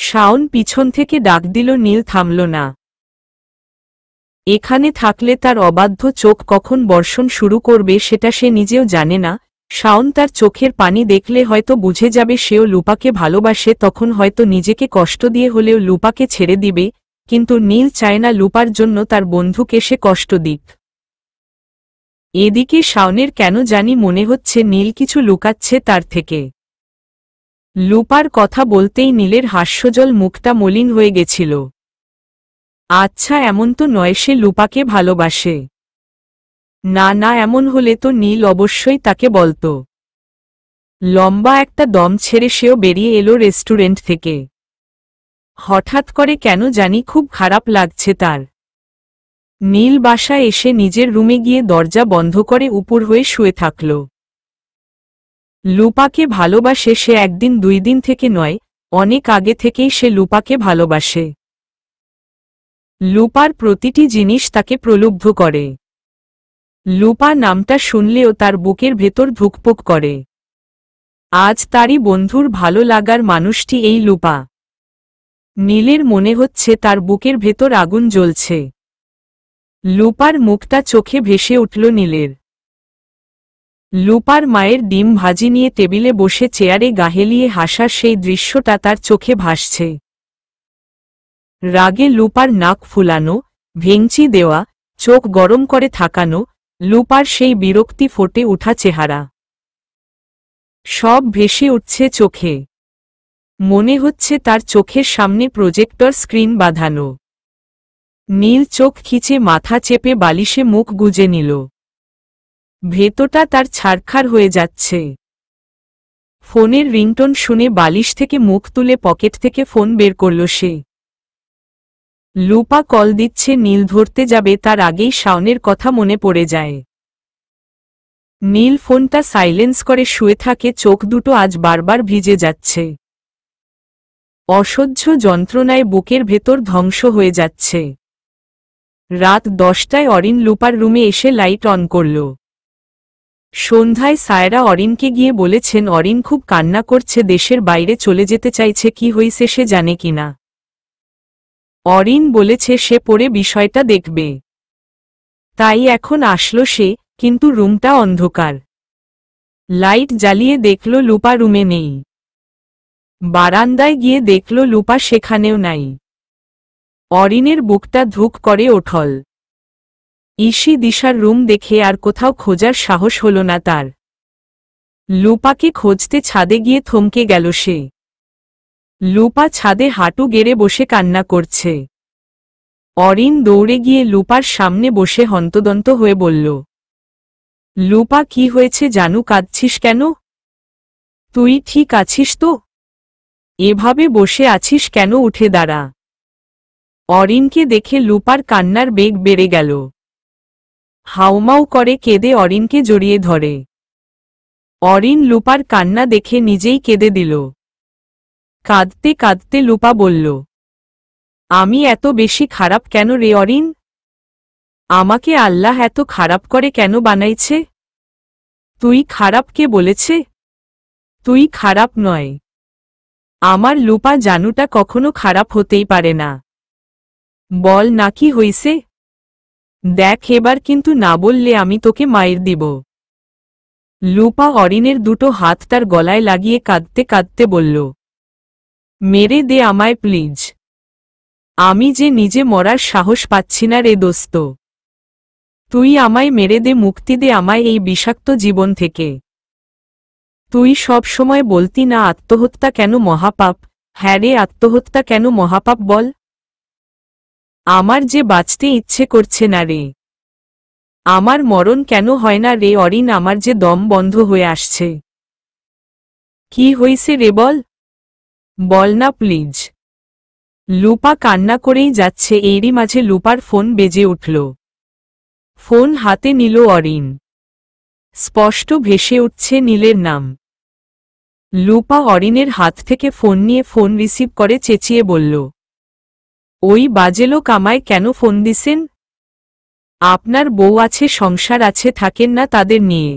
শাওন পিছন থেকে ডাক দিল নীল থামল না এখানে থাকলে তার অবাধ্য চোখ কখন বর্ষণ শুরু করবে সেটা সে নিজেও জানে না শাওন তার চোখের পানি দেখলে হয়তো বুঝে যাবে সেও লুপাকে ভালোবাসে তখন হয়তো নিজেকে কষ্ট দিয়ে হলেও লুপাকে ছেড়ে দিবে কিন্তু নীল চায় না লুপার জন্য তার বন্ধুকে সে কষ্ট দিক এদিকে শাওনের কেন জানি মনে হচ্ছে নীল কিছু লুকাচ্ছে তার থেকে লুপার কথা বলতেই নীলের হাস্যজল মুখটা মলিন হয়ে গেছিল আচ্ছা এমন তো নয় সে লুপাকে ভালোবাসে না না এমন হলে তো নীল অবশ্যই তাকে বলতো লম্বা একটা দম ছেড়ে সেও বেরিয়ে এলো রেস্টুরেন্ট থেকে হঠাৎ করে কেন জানি খুব খারাপ লাগছে তার নীল বাসা এসে নিজের রুমে গিয়ে দরজা বন্ধ করে উপর হয়ে শুয়ে থাকল লুপাকে ভালোবাসে সে একদিন দুই দিন থেকে নয় অনেক আগে থেকেই সে লুপাকে ভালোবাসে লুপার প্রতিটি জিনিস তাকে প্রলুব্ধ করে লুপা নামটা শুনলেও তার বুকের ভেতর ধুকপুক করে আজ তারই বন্ধুর ভালো লাগার মানুষটি এই লুপা নীলের মনে হচ্ছে তার বুকের ভেতর আগুন জ্বলছে লুপার মুখটা চোখে ভেসে উঠল নীলের লোপার মায়ের ডিম ভাজি নিয়ে টেবিলে বসে চেয়ারে গাহেলিয়ে হাসার সেই দৃশ্যটা তার চোখে ভাসছে রাগে লুপার নাক ফুলানো ভেঙচি দেওয়া চোখ গরম করে থাকানো লুপার সেই বিরক্তি ফোটে উঠা চেহারা সব ভেসে উঠছে চোখে মনে হচ্ছে তার চোখের সামনে প্রজেক্টর স্ক্রিন বাঁধানো নীল চোখ খিচে মাথা চেপে বালিশে মুখ গুজে নিল ভেতটা তার ছাড়খার হয়ে যাচ্ছে ফোনের রিংটোন শুনে বালিশ থেকে মুখ তুলে পকেট থেকে ফোন বের করল সে লুপা কল দিচ্ছে নীল ধরতে যাবে তার আগেই শাওনের কথা মনে পড়ে যায় নীল ফোনটা সাইলেন্স করে শুয়ে থাকে চোখ দুটো আজ বারবার ভিজে যাচ্ছে অসহ্য যন্ত্রণায় বুকের ভেতর ধ্বংস হয়ে যাচ্ছে রাত দশটায় অরিন লুপার রুমে এসে লাইট অন করল সন্ধ্যায় সায়রা অরিনকে গিয়ে বলেছেন অরিন খুব কান্না করছে দেশের বাইরে চলে যেতে চাইছে কি হইছে সে জানে কিনা অরিন বলেছে সে পরে বিষয়টা দেখবে তাই এখন আসলো সে কিন্তু রুমটা অন্ধকার লাইট জ্বালিয়ে দেখল লুপা রুমে নেই বারান্দায় গিয়ে দেখল লুপা সেখানেও নাই অরিনের বুকটা ধুক করে ওঠল ইসি দিশার রুম দেখে আর কোথাও খোঁজার সাহস হল না তার লুপাকে খোঁজতে ছাদে গিয়ে থমকে গেল সে লুপা ছাদে হাঁটু গেড়ে বসে কান্না করছে অরিন দৌড়ে গিয়ে লুপার সামনে বসে হন্তদন্ত হয়ে বলল লুপা কি হয়েছে জানু কাঁদছিস কেন তুই ঠিক আছিস তো এভাবে বসে আছিস কেন উঠে দাঁড়া অরিনকে দেখে লুপার কান্নার বেগ বেড়ে গেল হাউমাউ করে কেঁদে অরিনকে জড়িয়ে ধরে অরিন লুপার কান্না দেখে নিজেই কেঁদে দিল কাঁদতে কাঁদতে লুপা বলল আমি এত বেশি খারাপ কেন রে অরিন আমাকে আল্লাহ এত খারাপ করে কেন বানাইছে তুই খারাপকে বলেছে তুই খারাপ নয় আমার লুপা জানুটা কখনো খারাপ হতেই পারে না বল নাকি হইছে দেখ এবার কিন্তু না বললে আমি তোকে মায়ের দিব লুপা অরিনের দুটো হাত তার গলায় লাগিয়ে কাঁদতে কাঁদতে বলল মেরে দে আমায় প্লিজ আমি যে নিজে মরার সাহস পাচ্ছি না রে দোস্ত তুই আমায় মেরে দে মুক্তি দে আমায় এই বিষাক্ত জীবন থেকে তুই সব সময় বলতি না আত্মহত্যা কেন মহাপাপ হ্যাঁ রে আত্মহত্যা কেন মহাপাপ বল আমার যে বাঁচতে ইচ্ছে করছে না রে আমার মরণ কেন হয় না রে অরিন আমার যে দম বন্ধ হয়ে আসছে কি হইছে রে বল বল না প্লিজ লুপা কান্না করেই যাচ্ছে এরই মাঝে লুপার ফোন বেজে উঠল ফোন হাতে নিল অরিন স্পষ্ট ভেসে উঠছে নীলের নাম লুপা অরিনের হাত থেকে ফোন নিয়ে ফোন রিসিভ করে চেঁচিয়ে বলল ওই বাজেলো আমায় কেন ফোন দিছেন আপনার বউ আছে সংসার আছে থাকেন না তাদের নিয়ে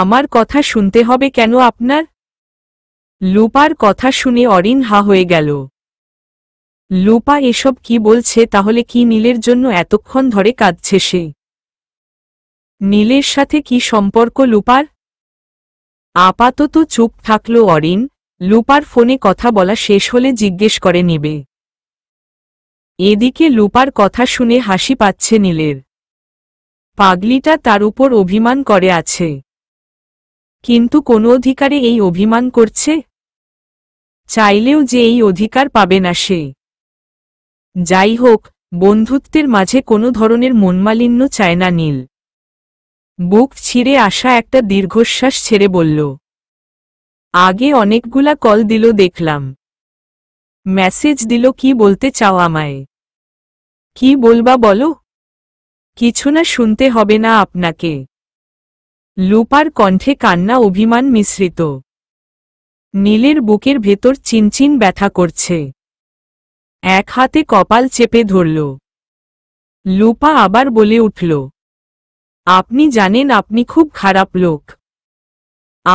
আমার কথা শুনতে হবে কেন আপনার লুপার কথা শুনে অরিন হা হয়ে গেল লুপা এসব কি বলছে তাহলে কি নীলের জন্য এতক্ষণ ধরে কাঁদছে সে নীলের সাথে কি সম্পর্ক লুপার আপাতত চুপ থাকল অরিন লুপার ফোনে কথা বলা শেষ হলে জিজ্ঞেস করে নিবে এদিকে লোপার কথা শুনে হাসি পাচ্ছে নীলের পাগলিটা তার উপর অভিমান করে আছে কিন্তু কোনো অধিকারে এই অভিমান করছে চাইলেও যে এই অধিকার পাবে না সে যাই হোক বন্ধুত্বের মাঝে কোনো ধরনের মনমালিন্য চায় না নীল বুক ছিঁড়ে আসা একটা দীর্ঘশ্বাস ছেড়ে বলল আগে অনেকগুলা কল দিল দেখলাম মেসেজ দিল কি বলতে চাও আমায় কি বলবা বলো কিছু না শুনতে হবে না আপনাকে লুপার কণ্ঠে কান্না অভিমান মিশ্রিত নীলের বুকের ভেতর চিনচিন ব্যথা করছে এক হাতে কপাল চেপে ধরল লুপা আবার বলে উঠল আপনি জানেন আপনি খুব খারাপ লোক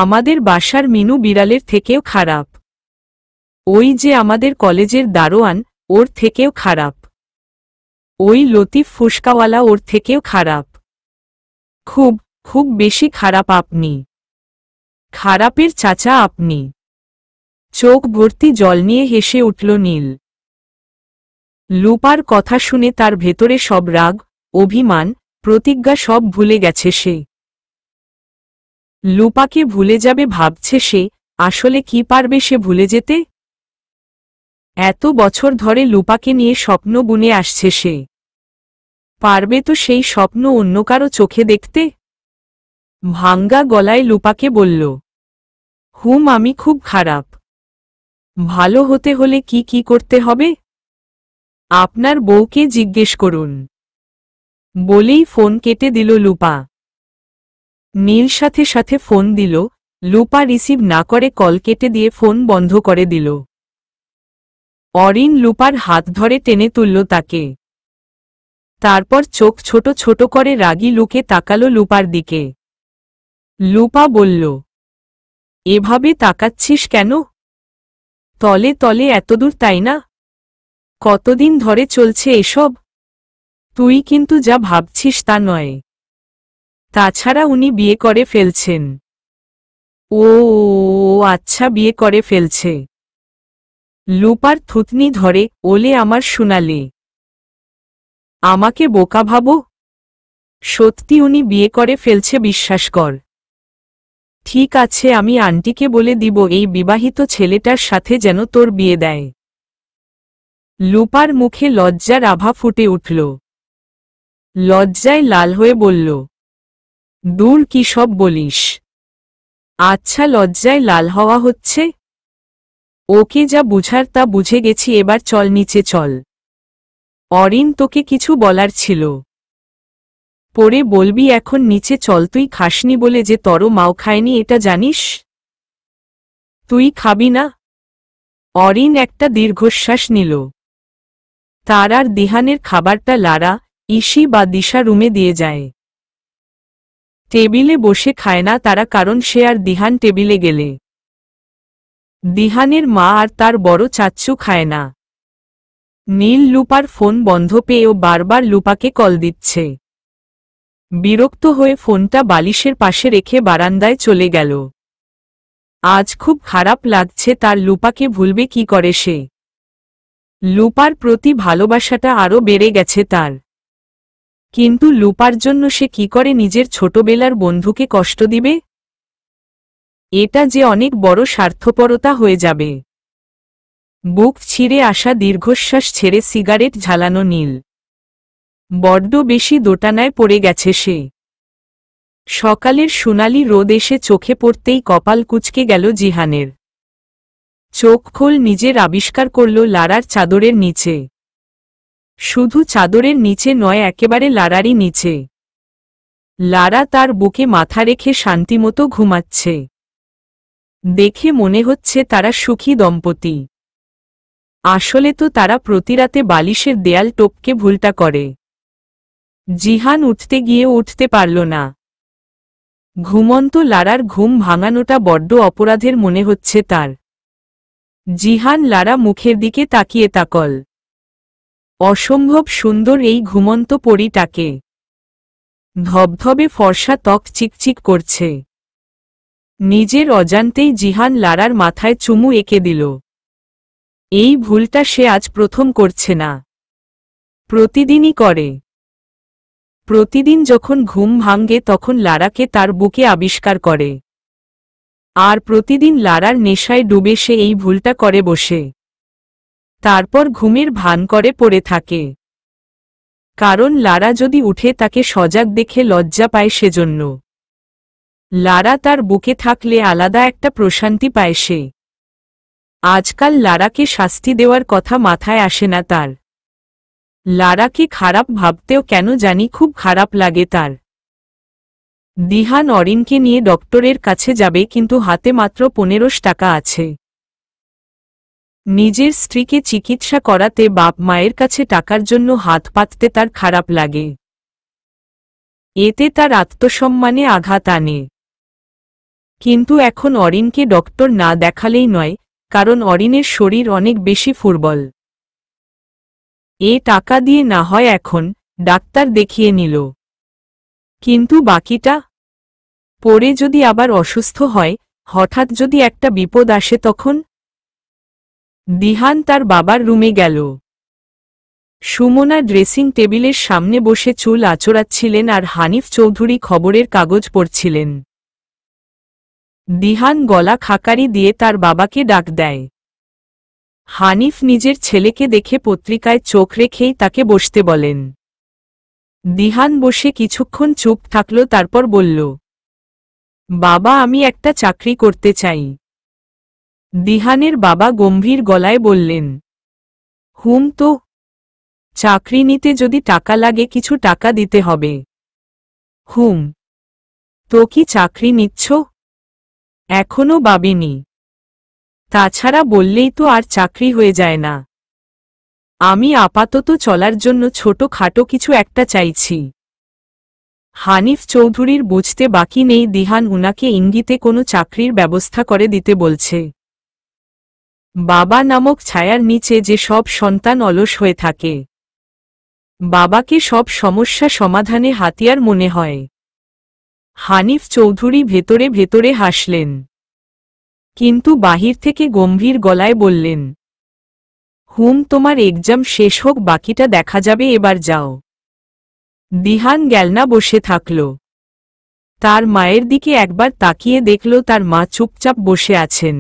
আমাদের বাসার মিনু বিড়ালের থেকেও খারাপ ওই যে আমাদের কলেজের দারোয়ান ওর থেকেও খারাপ ওই লতিফ ফুসকাওয়ালা ওর থেকেও খারাপ খুব খুব বেশি খারাপ আপনি খারাপের চাচা আপনি চোখ ভর্তি জল নিয়ে হেসে উঠল নীল লুপার কথা শুনে তার ভেতরে সব রাগ অভিমান প্রতিজ্ঞা সব ভুলে গেছে সে লুপাকে ভুলে যাবে ভাবছে সে আসলে কি পারবে সে ভুলে যেতে এত বছর ধরে লুপাকে নিয়ে স্বপ্ন বুনে আসছে সে পারবে তো সেই স্বপ্ন অন্য কারো চোখে দেখতে ভাঙ্গা গলায় লুপাকে বলল হুম আমি খুব খারাপ ভালো হতে হলে কি কি করতে হবে আপনার বউকে জিজ্ঞেস করুন বলেই ফোন কেটে দিল লুপা নীল সাথে সাথে ফোন দিল লুপা রিসিভ না করে কল কেটে দিয়ে ফোন বন্ধ করে দিল অরিন লুপার হাত ধরে টেনে তুলল তাকে তারপর চোখ ছোট ছোট করে রাগি লুকে তাকালো লুপার দিকে লুপা বলল এভাবে তাকাচ্ছিস কেন তলে তলে এতদূর তাই না কতদিন ধরে চলছে এসব তুই কিন্তু যা ভাবছিস তা নয় তাছাড়া উনি বিয়ে করে ফেলছেন ও আচ্ছা বিয়ে করে ফেলছে লোপার থুতনি ধরে ওলে আমার শুনালে আমাকে বোকা ভাবো সত্যি উনি বিয়ে করে ফেলছে বিশ্বাস কর ঠিক আছে আমি আন্টিকে বলে দিব এই বিবাহিত ছেলেটার সাথে যেন তোর বিয়ে দেয় লোপার মুখে লজ্জার আভা ফুটে উঠল লজ্জায় লাল হয়ে বলল দূর কি সব বলিস আচ্ছা লজ্জায় লাল হওয়া হচ্ছে ওকে যা বুঝার তা বুঝে গেছি এবার চল নিচে চল অরিন তোকে কিছু বলার ছিল পরে বলবি এখন নিচে চল তুই খাসনি বলে যে তর মাও খায়নি এটা জানিস তুই খাবি না অরিন একটা দীর্ঘশ্বাস নিল তার আর দিহানের খাবারটা লারা ইসি বা দিশা রুমে দিয়ে যায় টেবিলে বসে খায় না তারা কারণ সে আর দিহান টেবিলে গেলে দিহানের মা আর তার বড় চাচ্ছু খায় না নীল লুপার ফোন বন্ধ পেয়েও বারবার লুপাকে কল দিচ্ছে বিরক্ত হয়ে ফোনটা বালিশের পাশে রেখে বারান্দায় চলে গেল আজ খুব খারাপ লাগছে তার লুপাকে ভুলবে কি করে সে লুপার প্রতি ভালোবাসাটা আরও বেড়ে গেছে তার কিন্তু লুপার জন্য সে কি করে নিজের ছোটবেলার বন্ধুকে কষ্ট দিবে এটা যে অনেক বড় স্বার্থপরতা হয়ে যাবে বুক ছিঁড়ে আসা দীর্ঘশ্বাস ছেড়ে সিগারেট ঝালানো নীল বড্ড বেশি দোটানায় পড়ে গেছে সে সকালের সোনালি রোদ এসে চোখে পড়তেই কপাল কুচকে গেল জিহানের চোখ খোল নিজের আবিষ্কার করল লারার চাদরের নিচে শুধু চাদরের নিচে নয় একেবারে লারারই নিচে লারা তার বুকে মাথা রেখে শান্তিমতো ঘুমাচ্ছে দেখে মনে হচ্ছে তারা সুখী দম্পতি আসলে তো তারা প্রতিরাতে বালিশের দেয়াল টোপকে ভুলটা করে জিহান উঠতে গিয়ে উঠতে পারল না ঘুমন্ত লারার ঘুম ভাঙানোটা বড্ড অপরাধের মনে হচ্ছে তার জিহান লারা মুখের দিকে তাকিয়ে তাকল অসম্ভব সুন্দর এই ঘুমন্ত পরিটাকে ধবধবে ফর্সা ত্বক চিকচিক করছে নিজের অজান্তেই জিহান লারার মাথায় চুমু এঁকে দিল এই ভুলটা সে আজ প্রথম করছে না প্রতিদিনই করে প্রতিদিন যখন ঘুম ভাঙ্গে তখন লারাকে তার বুকে আবিষ্কার করে আর প্রতিদিন লারার নেশায় ডুবে সে এই ভুলটা করে বসে তারপর ঘুমের ভান করে পড়ে থাকে কারণ লারা যদি উঠে তাকে সজাগ দেখে লজ্জা পায় সেজন্য লারা তার বুকে থাকলে আলাদা একটা প্রশান্তি পায় সে আজকাল লারাকে শাস্তি দেওয়ার কথা মাথায় আসে না তার লারাকে খারাপ ভাবতেও কেন জানি খুব খারাপ লাগে তার দিহা নরিনকে নিয়ে ডক্টরের কাছে যাবে কিন্তু হাতে মাত্র পনেরোশ টাকা আছে নিজের স্ত্রীকে চিকিৎসা করাতে বাপ মায়ের কাছে টাকার জন্য হাত পাততে তার খারাপ লাগে এতে তার আত্মসম্মানে আঘাত আনে কিন্তু এখন অরিনকে ডক্টর না দেখালেই নয় কারণ অরিনের শরীর অনেক বেশি ফুরবল এ টাকা দিয়ে না হয় এখন ডাক্তার দেখিয়ে নিল কিন্তু বাকিটা পরে যদি আবার অসুস্থ হয় হঠাৎ যদি একটা বিপদ আসে তখন দিহান তার বাবার রুমে গেল সুমনা ড্রেসিং টেবিলের সামনে বসে চুল আচড়াচ্ছিলেন আর হানিফ চৌধুরী খবরের কাগজ পড়ছিলেন দিহান গলা খাকারি দিয়ে তার বাবাকে ডাক দেয় হানিফ নিজের ছেলেকে দেখে পত্রিকায় চোখ রেখেই তাকে বসতে বলেন দিহান বসে কিছুক্ষণ চুপ থাকল তারপর বলল বাবা আমি একটা চাকরি করতে চাই দিহানের বাবা গম্ভীর গলায় বললেন হুম তো চাকরি নিতে যদি টাকা লাগে কিছু টাকা দিতে হবে হুম তো কি চাকরি নিচ্ছ এখনো বাবিনি তাছাড়া বললেই তো আর চাকরি হয়ে যায় না আমি আপাতত চলার জন্য ছোট খাটো কিছু একটা চাইছি হানিফ চৌধুরীর বুঝতে বাকি নেই দিহান উনাকে ইঙ্গিতে কোনো চাকরির ব্যবস্থা করে দিতে বলছে বাবা নামক ছায়ার নিচে যে সব সন্তান অলস হয়ে থাকে বাবাকে সব সমস্যা সমাধানে হাতিয়ার মনে হয় হানিফ চৌধুরী ভেতরে ভেতরে হাসলেন কিন্তু বাহির থেকে গম্ভীর গলায় বললেন হুম তোমার এক্সাম শেষ হোক বাকিটা দেখা যাবে এবার যাও দিহান গেলনা বসে থাকল তার মায়ের দিকে একবার তাকিয়ে দেখল তার মা চুপচাপ বসে আছেন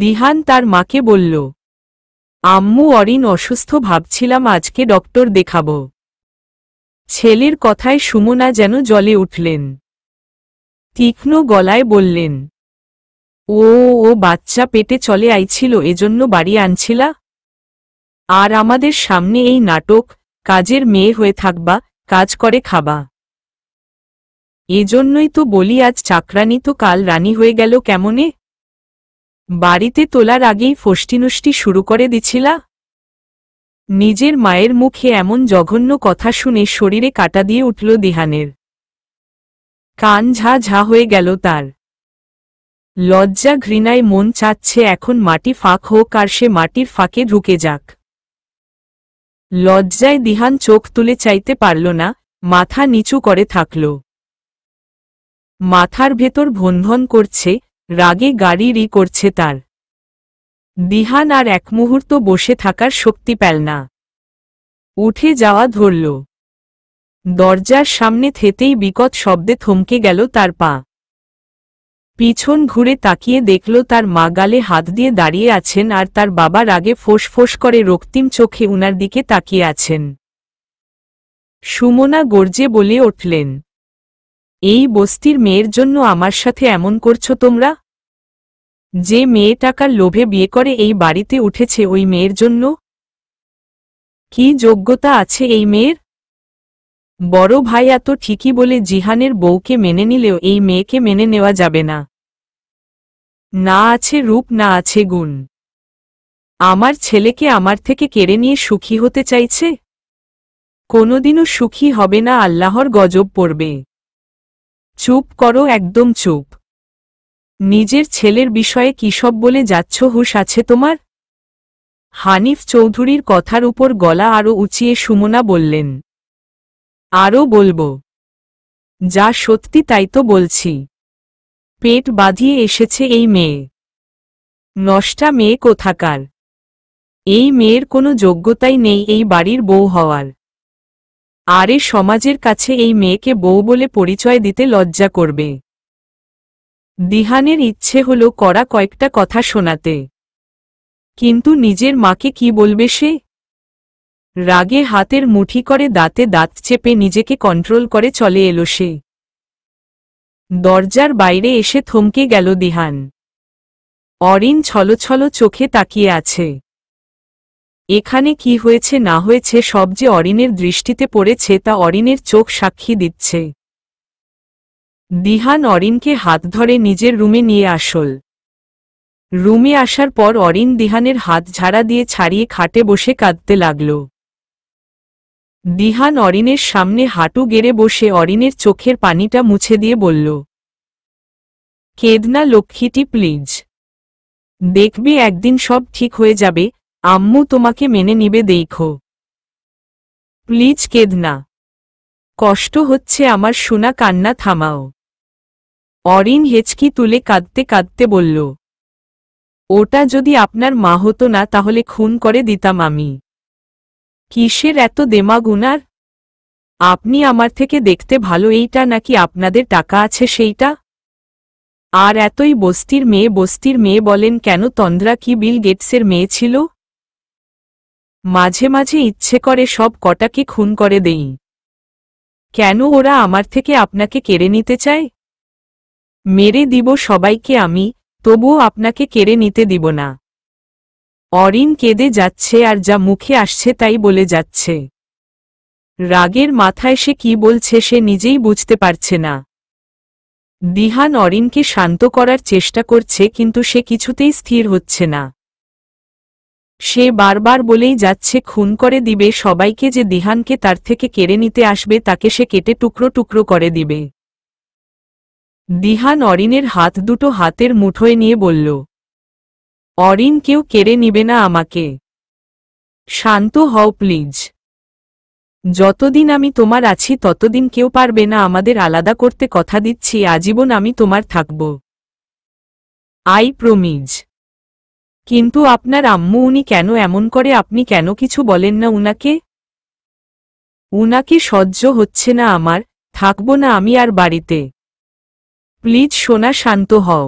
দিহান তার মাকে বলল আম্মু অরিন অসুস্থ ভাবছিলাম আজকে ডক্টর দেখাবো ছেলের কথায় সুমনা যেন জলে উঠলেন তীক্ষ্ণ গলায় বললেন ও ও বাচ্চা পেটে চলে আইছিল এজন্য বাড়ি আনছিলা আর আমাদের সামনে এই নাটক কাজের মেয়ে হয়ে থাকবা কাজ করে খাবা এজন্যই তো বলি আজ চাকরানি তো কাল রানী হয়ে গেল কেমনে বাড়িতে তোলার আগেই ফষ্টিনুষ্টি শুরু করে দিছিলা নিজের মায়ের মুখে এমন জঘন্য কথা শুনে শরীরে কাটা দিয়ে উঠল দিহানের কান ঝা ঝা হয়ে গেল তার লজ্জা ঘৃণায় মন চাচ্ছে এখন মাটি ফাঁক হোক আর সে মাটির ফাঁকে ঢুকে যাক লজ্জায় দিহান চোখ তুলে চাইতে পারল না মাথা নিচু করে থাকল মাথার ভেতর ভনভন করছে রাগে গাড়ি রি করছে তার দিহান আর এক মুহূর্ত বসে থাকার শক্তি পেল না উঠে যাওয়া ধরল দরজার সামনে থেতেই বিকট শব্দে থমকে গেল তার পা পিছন ঘুরে তাকিয়ে দেখল তার মা গালে হাত দিয়ে দাঁড়িয়ে আছেন আর তার বাবা রাগে ফোঁস ফোঁস করে রক্তিম চোখে উনার দিকে তাকিয়ে আছেন সুমনা গর্জে বলে উঠলেন এই বস্তির মেয়ের জন্য আমার সাথে এমন করছো তোমরা যে মেয়ে টাকার লোভে বিয়ে করে এই বাড়িতে উঠেছে ওই মেয়ের জন্য কি যোগ্যতা আছে এই মেয়ের বড় ভাই এত ঠিকই বলে জিহানের বউকে মেনে নিলেও এই মেয়েকে মেনে নেওয়া যাবে না না আছে রূপ না আছে গুণ আমার ছেলেকে আমার থেকে কেড়ে নিয়ে সুখী হতে চাইছে কোনোদিনও সুখী হবে না আল্লাহর গজব পড়বে চুপ করো একদম চুপ নিজের ছেলের বিষয়ে কি সব বলে যাচ্ছ হুশ আছে তোমার হানিফ চৌধুরীর কথার উপর গলা আরও উঁচিয়ে সুমনা বললেন আরও বলবো যা সত্যি তাই তো বলছি পেট বাঁধিয়ে এসেছে এই মেয়ে নষ্টা মেয়ে কোথাকার এই মেয়ের কোনো যোগ্যতাই নেই এই বাড়ির বউ হওয়ার আরে সমাজের কাছে এই মেয়েকে বউ বলে পরিচয় দিতে লজ্জা করবে দিহানের ইচ্ছে হল করা কয়েকটা কথা শোনাতে কিন্তু নিজের মাকে কি বলবে সে রাগে হাতের মুঠি করে দাঁতে দাঁত চেপে নিজেকে কন্ট্রোল করে চলে এলো সে দরজার বাইরে এসে থমকে গেল দিহান অরিন ছলছল চোখে তাকিয়ে আছে এখানে কি হয়েছে না হয়েছে সব যে অরিনের দৃষ্টিতে পড়েছে তা অরিনের চোখ সাক্ষী দিচ্ছে দিহান নরিনকে হাত ধরে নিজের রুমে নিয়ে আসল রুমে আসার পর অরিন দিহানের হাত ঝাড়া দিয়ে ছাড়িয়ে খাটে বসে কাঁদতে লাগল দিহান অরিনের সামনে হাঁটু গেড়ে বসে অরিনের চোখের পানিটা মুছে দিয়ে বলল কেদনা লক্ষ্মীটি প্লিজ দেখবে একদিন সব ঠিক হয়ে যাবে আম্মু তোমাকে মেনে নিবে দেখো প্লিজ কেদনা কষ্ট হচ্ছে আমার সোনা কান্না থামাও অরিন হেঁচকি তুলে কাঁদতে কাঁদতে বলল ওটা যদি আপনার মা হতো না তাহলে খুন করে দিতাম আমি কিসের এত দেমাগুনার আপনি আমার থেকে দেখতে ভালো এইটা নাকি আপনাদের টাকা আছে সেইটা আর এতই বস্তির মেয়ে বস্তির মেয়ে বলেন কেন তন্দ্রা কি বিল গেটসের মেয়ে ছিল মাঝে মাঝে ইচ্ছে করে সব কটাকে খুন করে দেই কেন ওরা আমার থেকে আপনাকে কেড়ে নিতে চায় মেরে দিব সবাইকে আমি তবুও আপনাকে কেড়ে নিতে দিব না অরিন কেঁদে যাচ্ছে আর যা মুখে আসছে তাই বলে যাচ্ছে রাগের মাথায় সে কি বলছে সে নিজেই বুঝতে পারছে না দিহান অরিনকে শান্ত করার চেষ্টা করছে কিন্তু সে কিছুতেই স্থির হচ্ছে না সে বারবার বলেই যাচ্ছে খুন করে দিবে সবাইকে যে দিহানকে তার থেকে কেড়ে নিতে আসবে তাকে সে কেটে টুকরো টুকরো করে দিবে দিহা নরিনের হাত দুটো হাতের মুঠোয় নিয়ে বলল অরিন কেউ কেড়ে নিবে না আমাকে শান্ত হও প্লিজ যতদিন আমি তোমার আছি ততদিন কেউ পারবে না আমাদের আলাদা করতে কথা দিচ্ছি আজীবন আমি তোমার থাকব আই প্রমিজ কিন্তু আপনার আম্মু উনি কেন এমন করে আপনি কেন কিছু বলেন না উনাকে উনাকে সহ্য হচ্ছে না আমার থাকব না আমি আর বাড়িতে প্লিজ সোনা শান্ত হও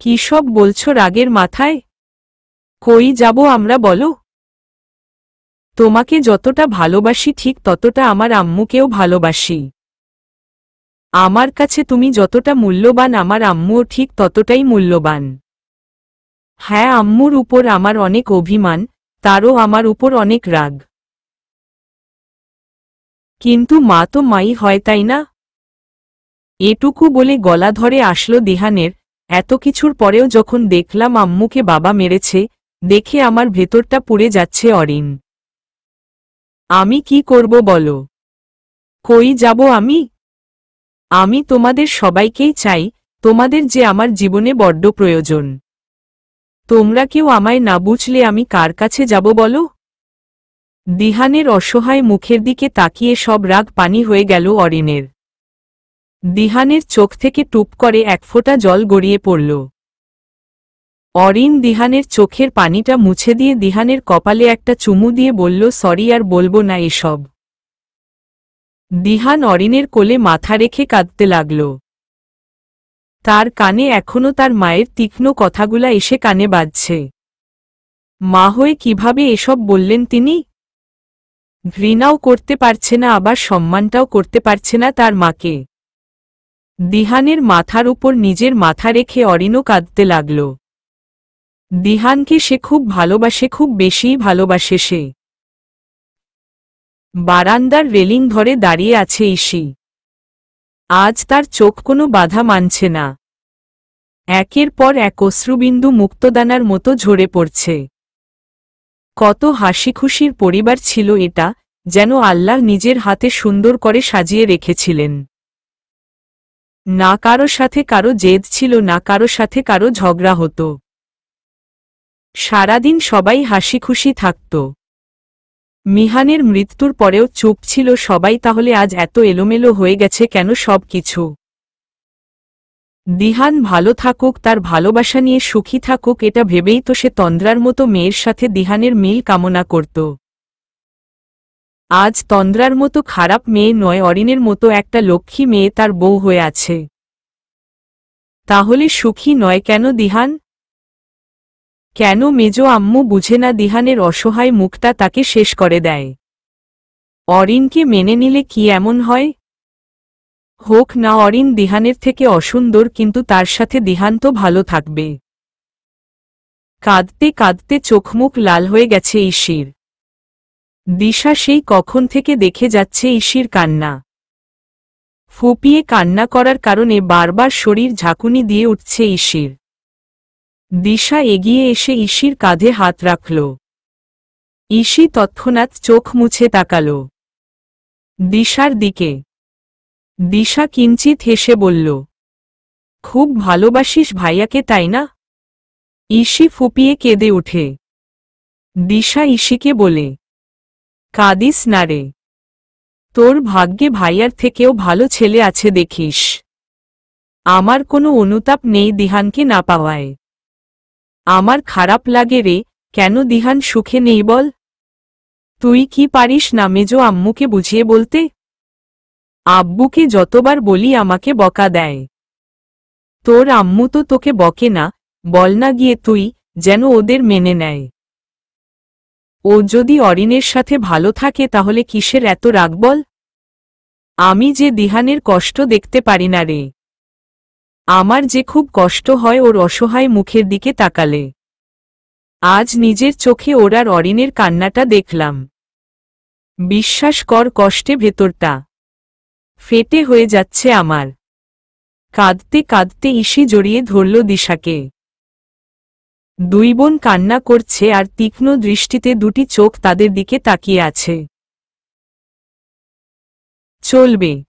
কি সব বলছো রাগের মাথায় কই যাব আমরা বলো তোমাকে যতটা ভালোবাসি ঠিক ততটা আমার আম্মুকেও ভালোবাসি আমার কাছে তুমি যতটা মূল্যবান আমার আম্মুও ঠিক ততটাই মূল্যবান হ্যাঁ আম্মুর উপর আমার অনেক অভিমান তারও আমার উপর অনেক রাগ কিন্তু মা তো মাই হয় তাই না এটুকু বলে গলা ধরে আসলো দিহানের এত কিছুর পরেও যখন দেখলাম আম্মুকে বাবা মেরেছে দেখে আমার ভেতরটা পুড়ে যাচ্ছে অরিন আমি কি করব বলো কই যাব আমি আমি তোমাদের সবাইকেই চাই তোমাদের যে আমার জীবনে বড্ড প্রয়োজন তোমরা কেউ আমায় না বুঝলে আমি কার কাছে যাব বলো দিহানের অসহায় মুখের দিকে তাকিয়ে সব রাগ পানি হয়ে গেল অরিনের দিহানের চোখ থেকে টুপ করে এক ফোঁটা জল গড়িয়ে পড়ল অরিন দিহানের চোখের পানিটা মুছে দিয়ে দিহানের কপালে একটা চুমু দিয়ে বলল সরি আর বলবো না এসব দিহান অরিনের কোলে মাথা রেখে কাঁদতে লাগল তার কানে এখনও তার মায়ের তীক্ষ্ণ কথাগুলা এসে কানে বাজছে মা হয়ে কিভাবে এসব বললেন তিনি ঘৃণাও করতে পারছে না আবার সম্মানটাও করতে পারছে না তার মাকে দিহানের মাথার উপর নিজের মাথা রেখে অরিনো কাঁদতে লাগল দিহানকে সে খুব ভালোবাসে খুব বেশিই ভালোবাসে সে বারান্দার রেলিং ধরে দাঁড়িয়ে আছে ইসি আজ তার চোখ কোনো বাধা মানছে না একের পর এক অশ্রুবিন্দু মুক্তদানার মতো ঝরে পড়ছে কত হাসি খুশির পরিবার ছিল এটা যেন আল্লাহ নিজের হাতে সুন্দর করে সাজিয়ে রেখেছিলেন না কারো সাথে কারো জেদ ছিল না কারো সাথে কারো ঝগড়া হতো সারাদিন সবাই হাসি খুশি থাকত মিহানের মৃত্যুর পরেও চুপ ছিল সবাই তাহলে আজ এত এলোমেলো হয়ে গেছে কেন সব কিছু দিহান ভালো থাকুক তার ভালোবাসা নিয়ে সুখী থাকুক এটা ভেবেই তো সে তন্দ্রার মতো মেয়ের সাথে দিহানের মিল কামনা করত আজ তন্দ্রার মতো খারাপ মেয়ে নয় অরিনের মতো একটা লক্ষ্মী মেয়ে তার বউ হয়ে আছে তাহলে সুখী নয় কেন দিহান কেন মেজ আম্মু বুঝে না দিহানের অসহায় মুখটা তাকে শেষ করে দেয় অরিনকে মেনে নিলে কি এমন হয় হোক না অরিন দিহানের থেকে অসুন্দর কিন্তু তার সাথে দিহান তো ভালো থাকবে কাঁদতে কাঁদতে চোখমুখ লাল হয়ে গেছে ইসির দিশা সেই কখন থেকে দেখে যাচ্ছে ইসির কান্না ফুপিয়ে কান্না করার কারণে বারবার শরীর ঝাঁকুনি দিয়ে উঠছে ইসির দিশা এগিয়ে এসে ইসির কাঁধে হাত রাখল ইসি তৎক্ষণাৎ চোখ মুছে তাকাল দিশার দিকে দিশা কিঞ্চিত হেসে বলল খুব ভালোবাসিস ভাইয়াকে তাই না ইসি ফুপিয়ে কেঁদে উঠে দিশা ইসিকে বলে কাঁদিস না রে তোর ভাগ্যে ভাইয়ার থেকেও ভালো ছেলে আছে দেখিস আমার কোনো অনুতাপ নেই দিহানকে না পাওয়ায় আমার খারাপ লাগে রে কেন দিহান সুখে নেই বল তুই কি পারিস না মেজো আম্মুকে বুঝিয়ে বলতে আব্বুকে যতবার বলি আমাকে বকা দেয় তোর আম্মু তো তোকে বকে না বল না গিয়ে তুই যেন ওদের মেনে নেয় ও যদি অরিনের সাথে ভালো থাকে তাহলে কিসের এত রাগ বল আমি যে দিহানের কষ্ট দেখতে পারি না রে আমার যে খুব কষ্ট হয় ওর অসহায় মুখের দিকে তাকালে আজ নিজের চোখে ওর আর অরিনের কান্নাটা দেখলাম বিশ্বাস কর কষ্টে ভেতরটা ফেটে হয়ে যাচ্ছে আমার কাঁদতে কাঁদতে ইসি জড়িয়ে ধরল দিশাকে দুই বোন কান্না করছে আর তীক্ষ্ণ দৃষ্টিতে দুটি চোখ তাদের দিকে তাকিয়ে আছে চলবে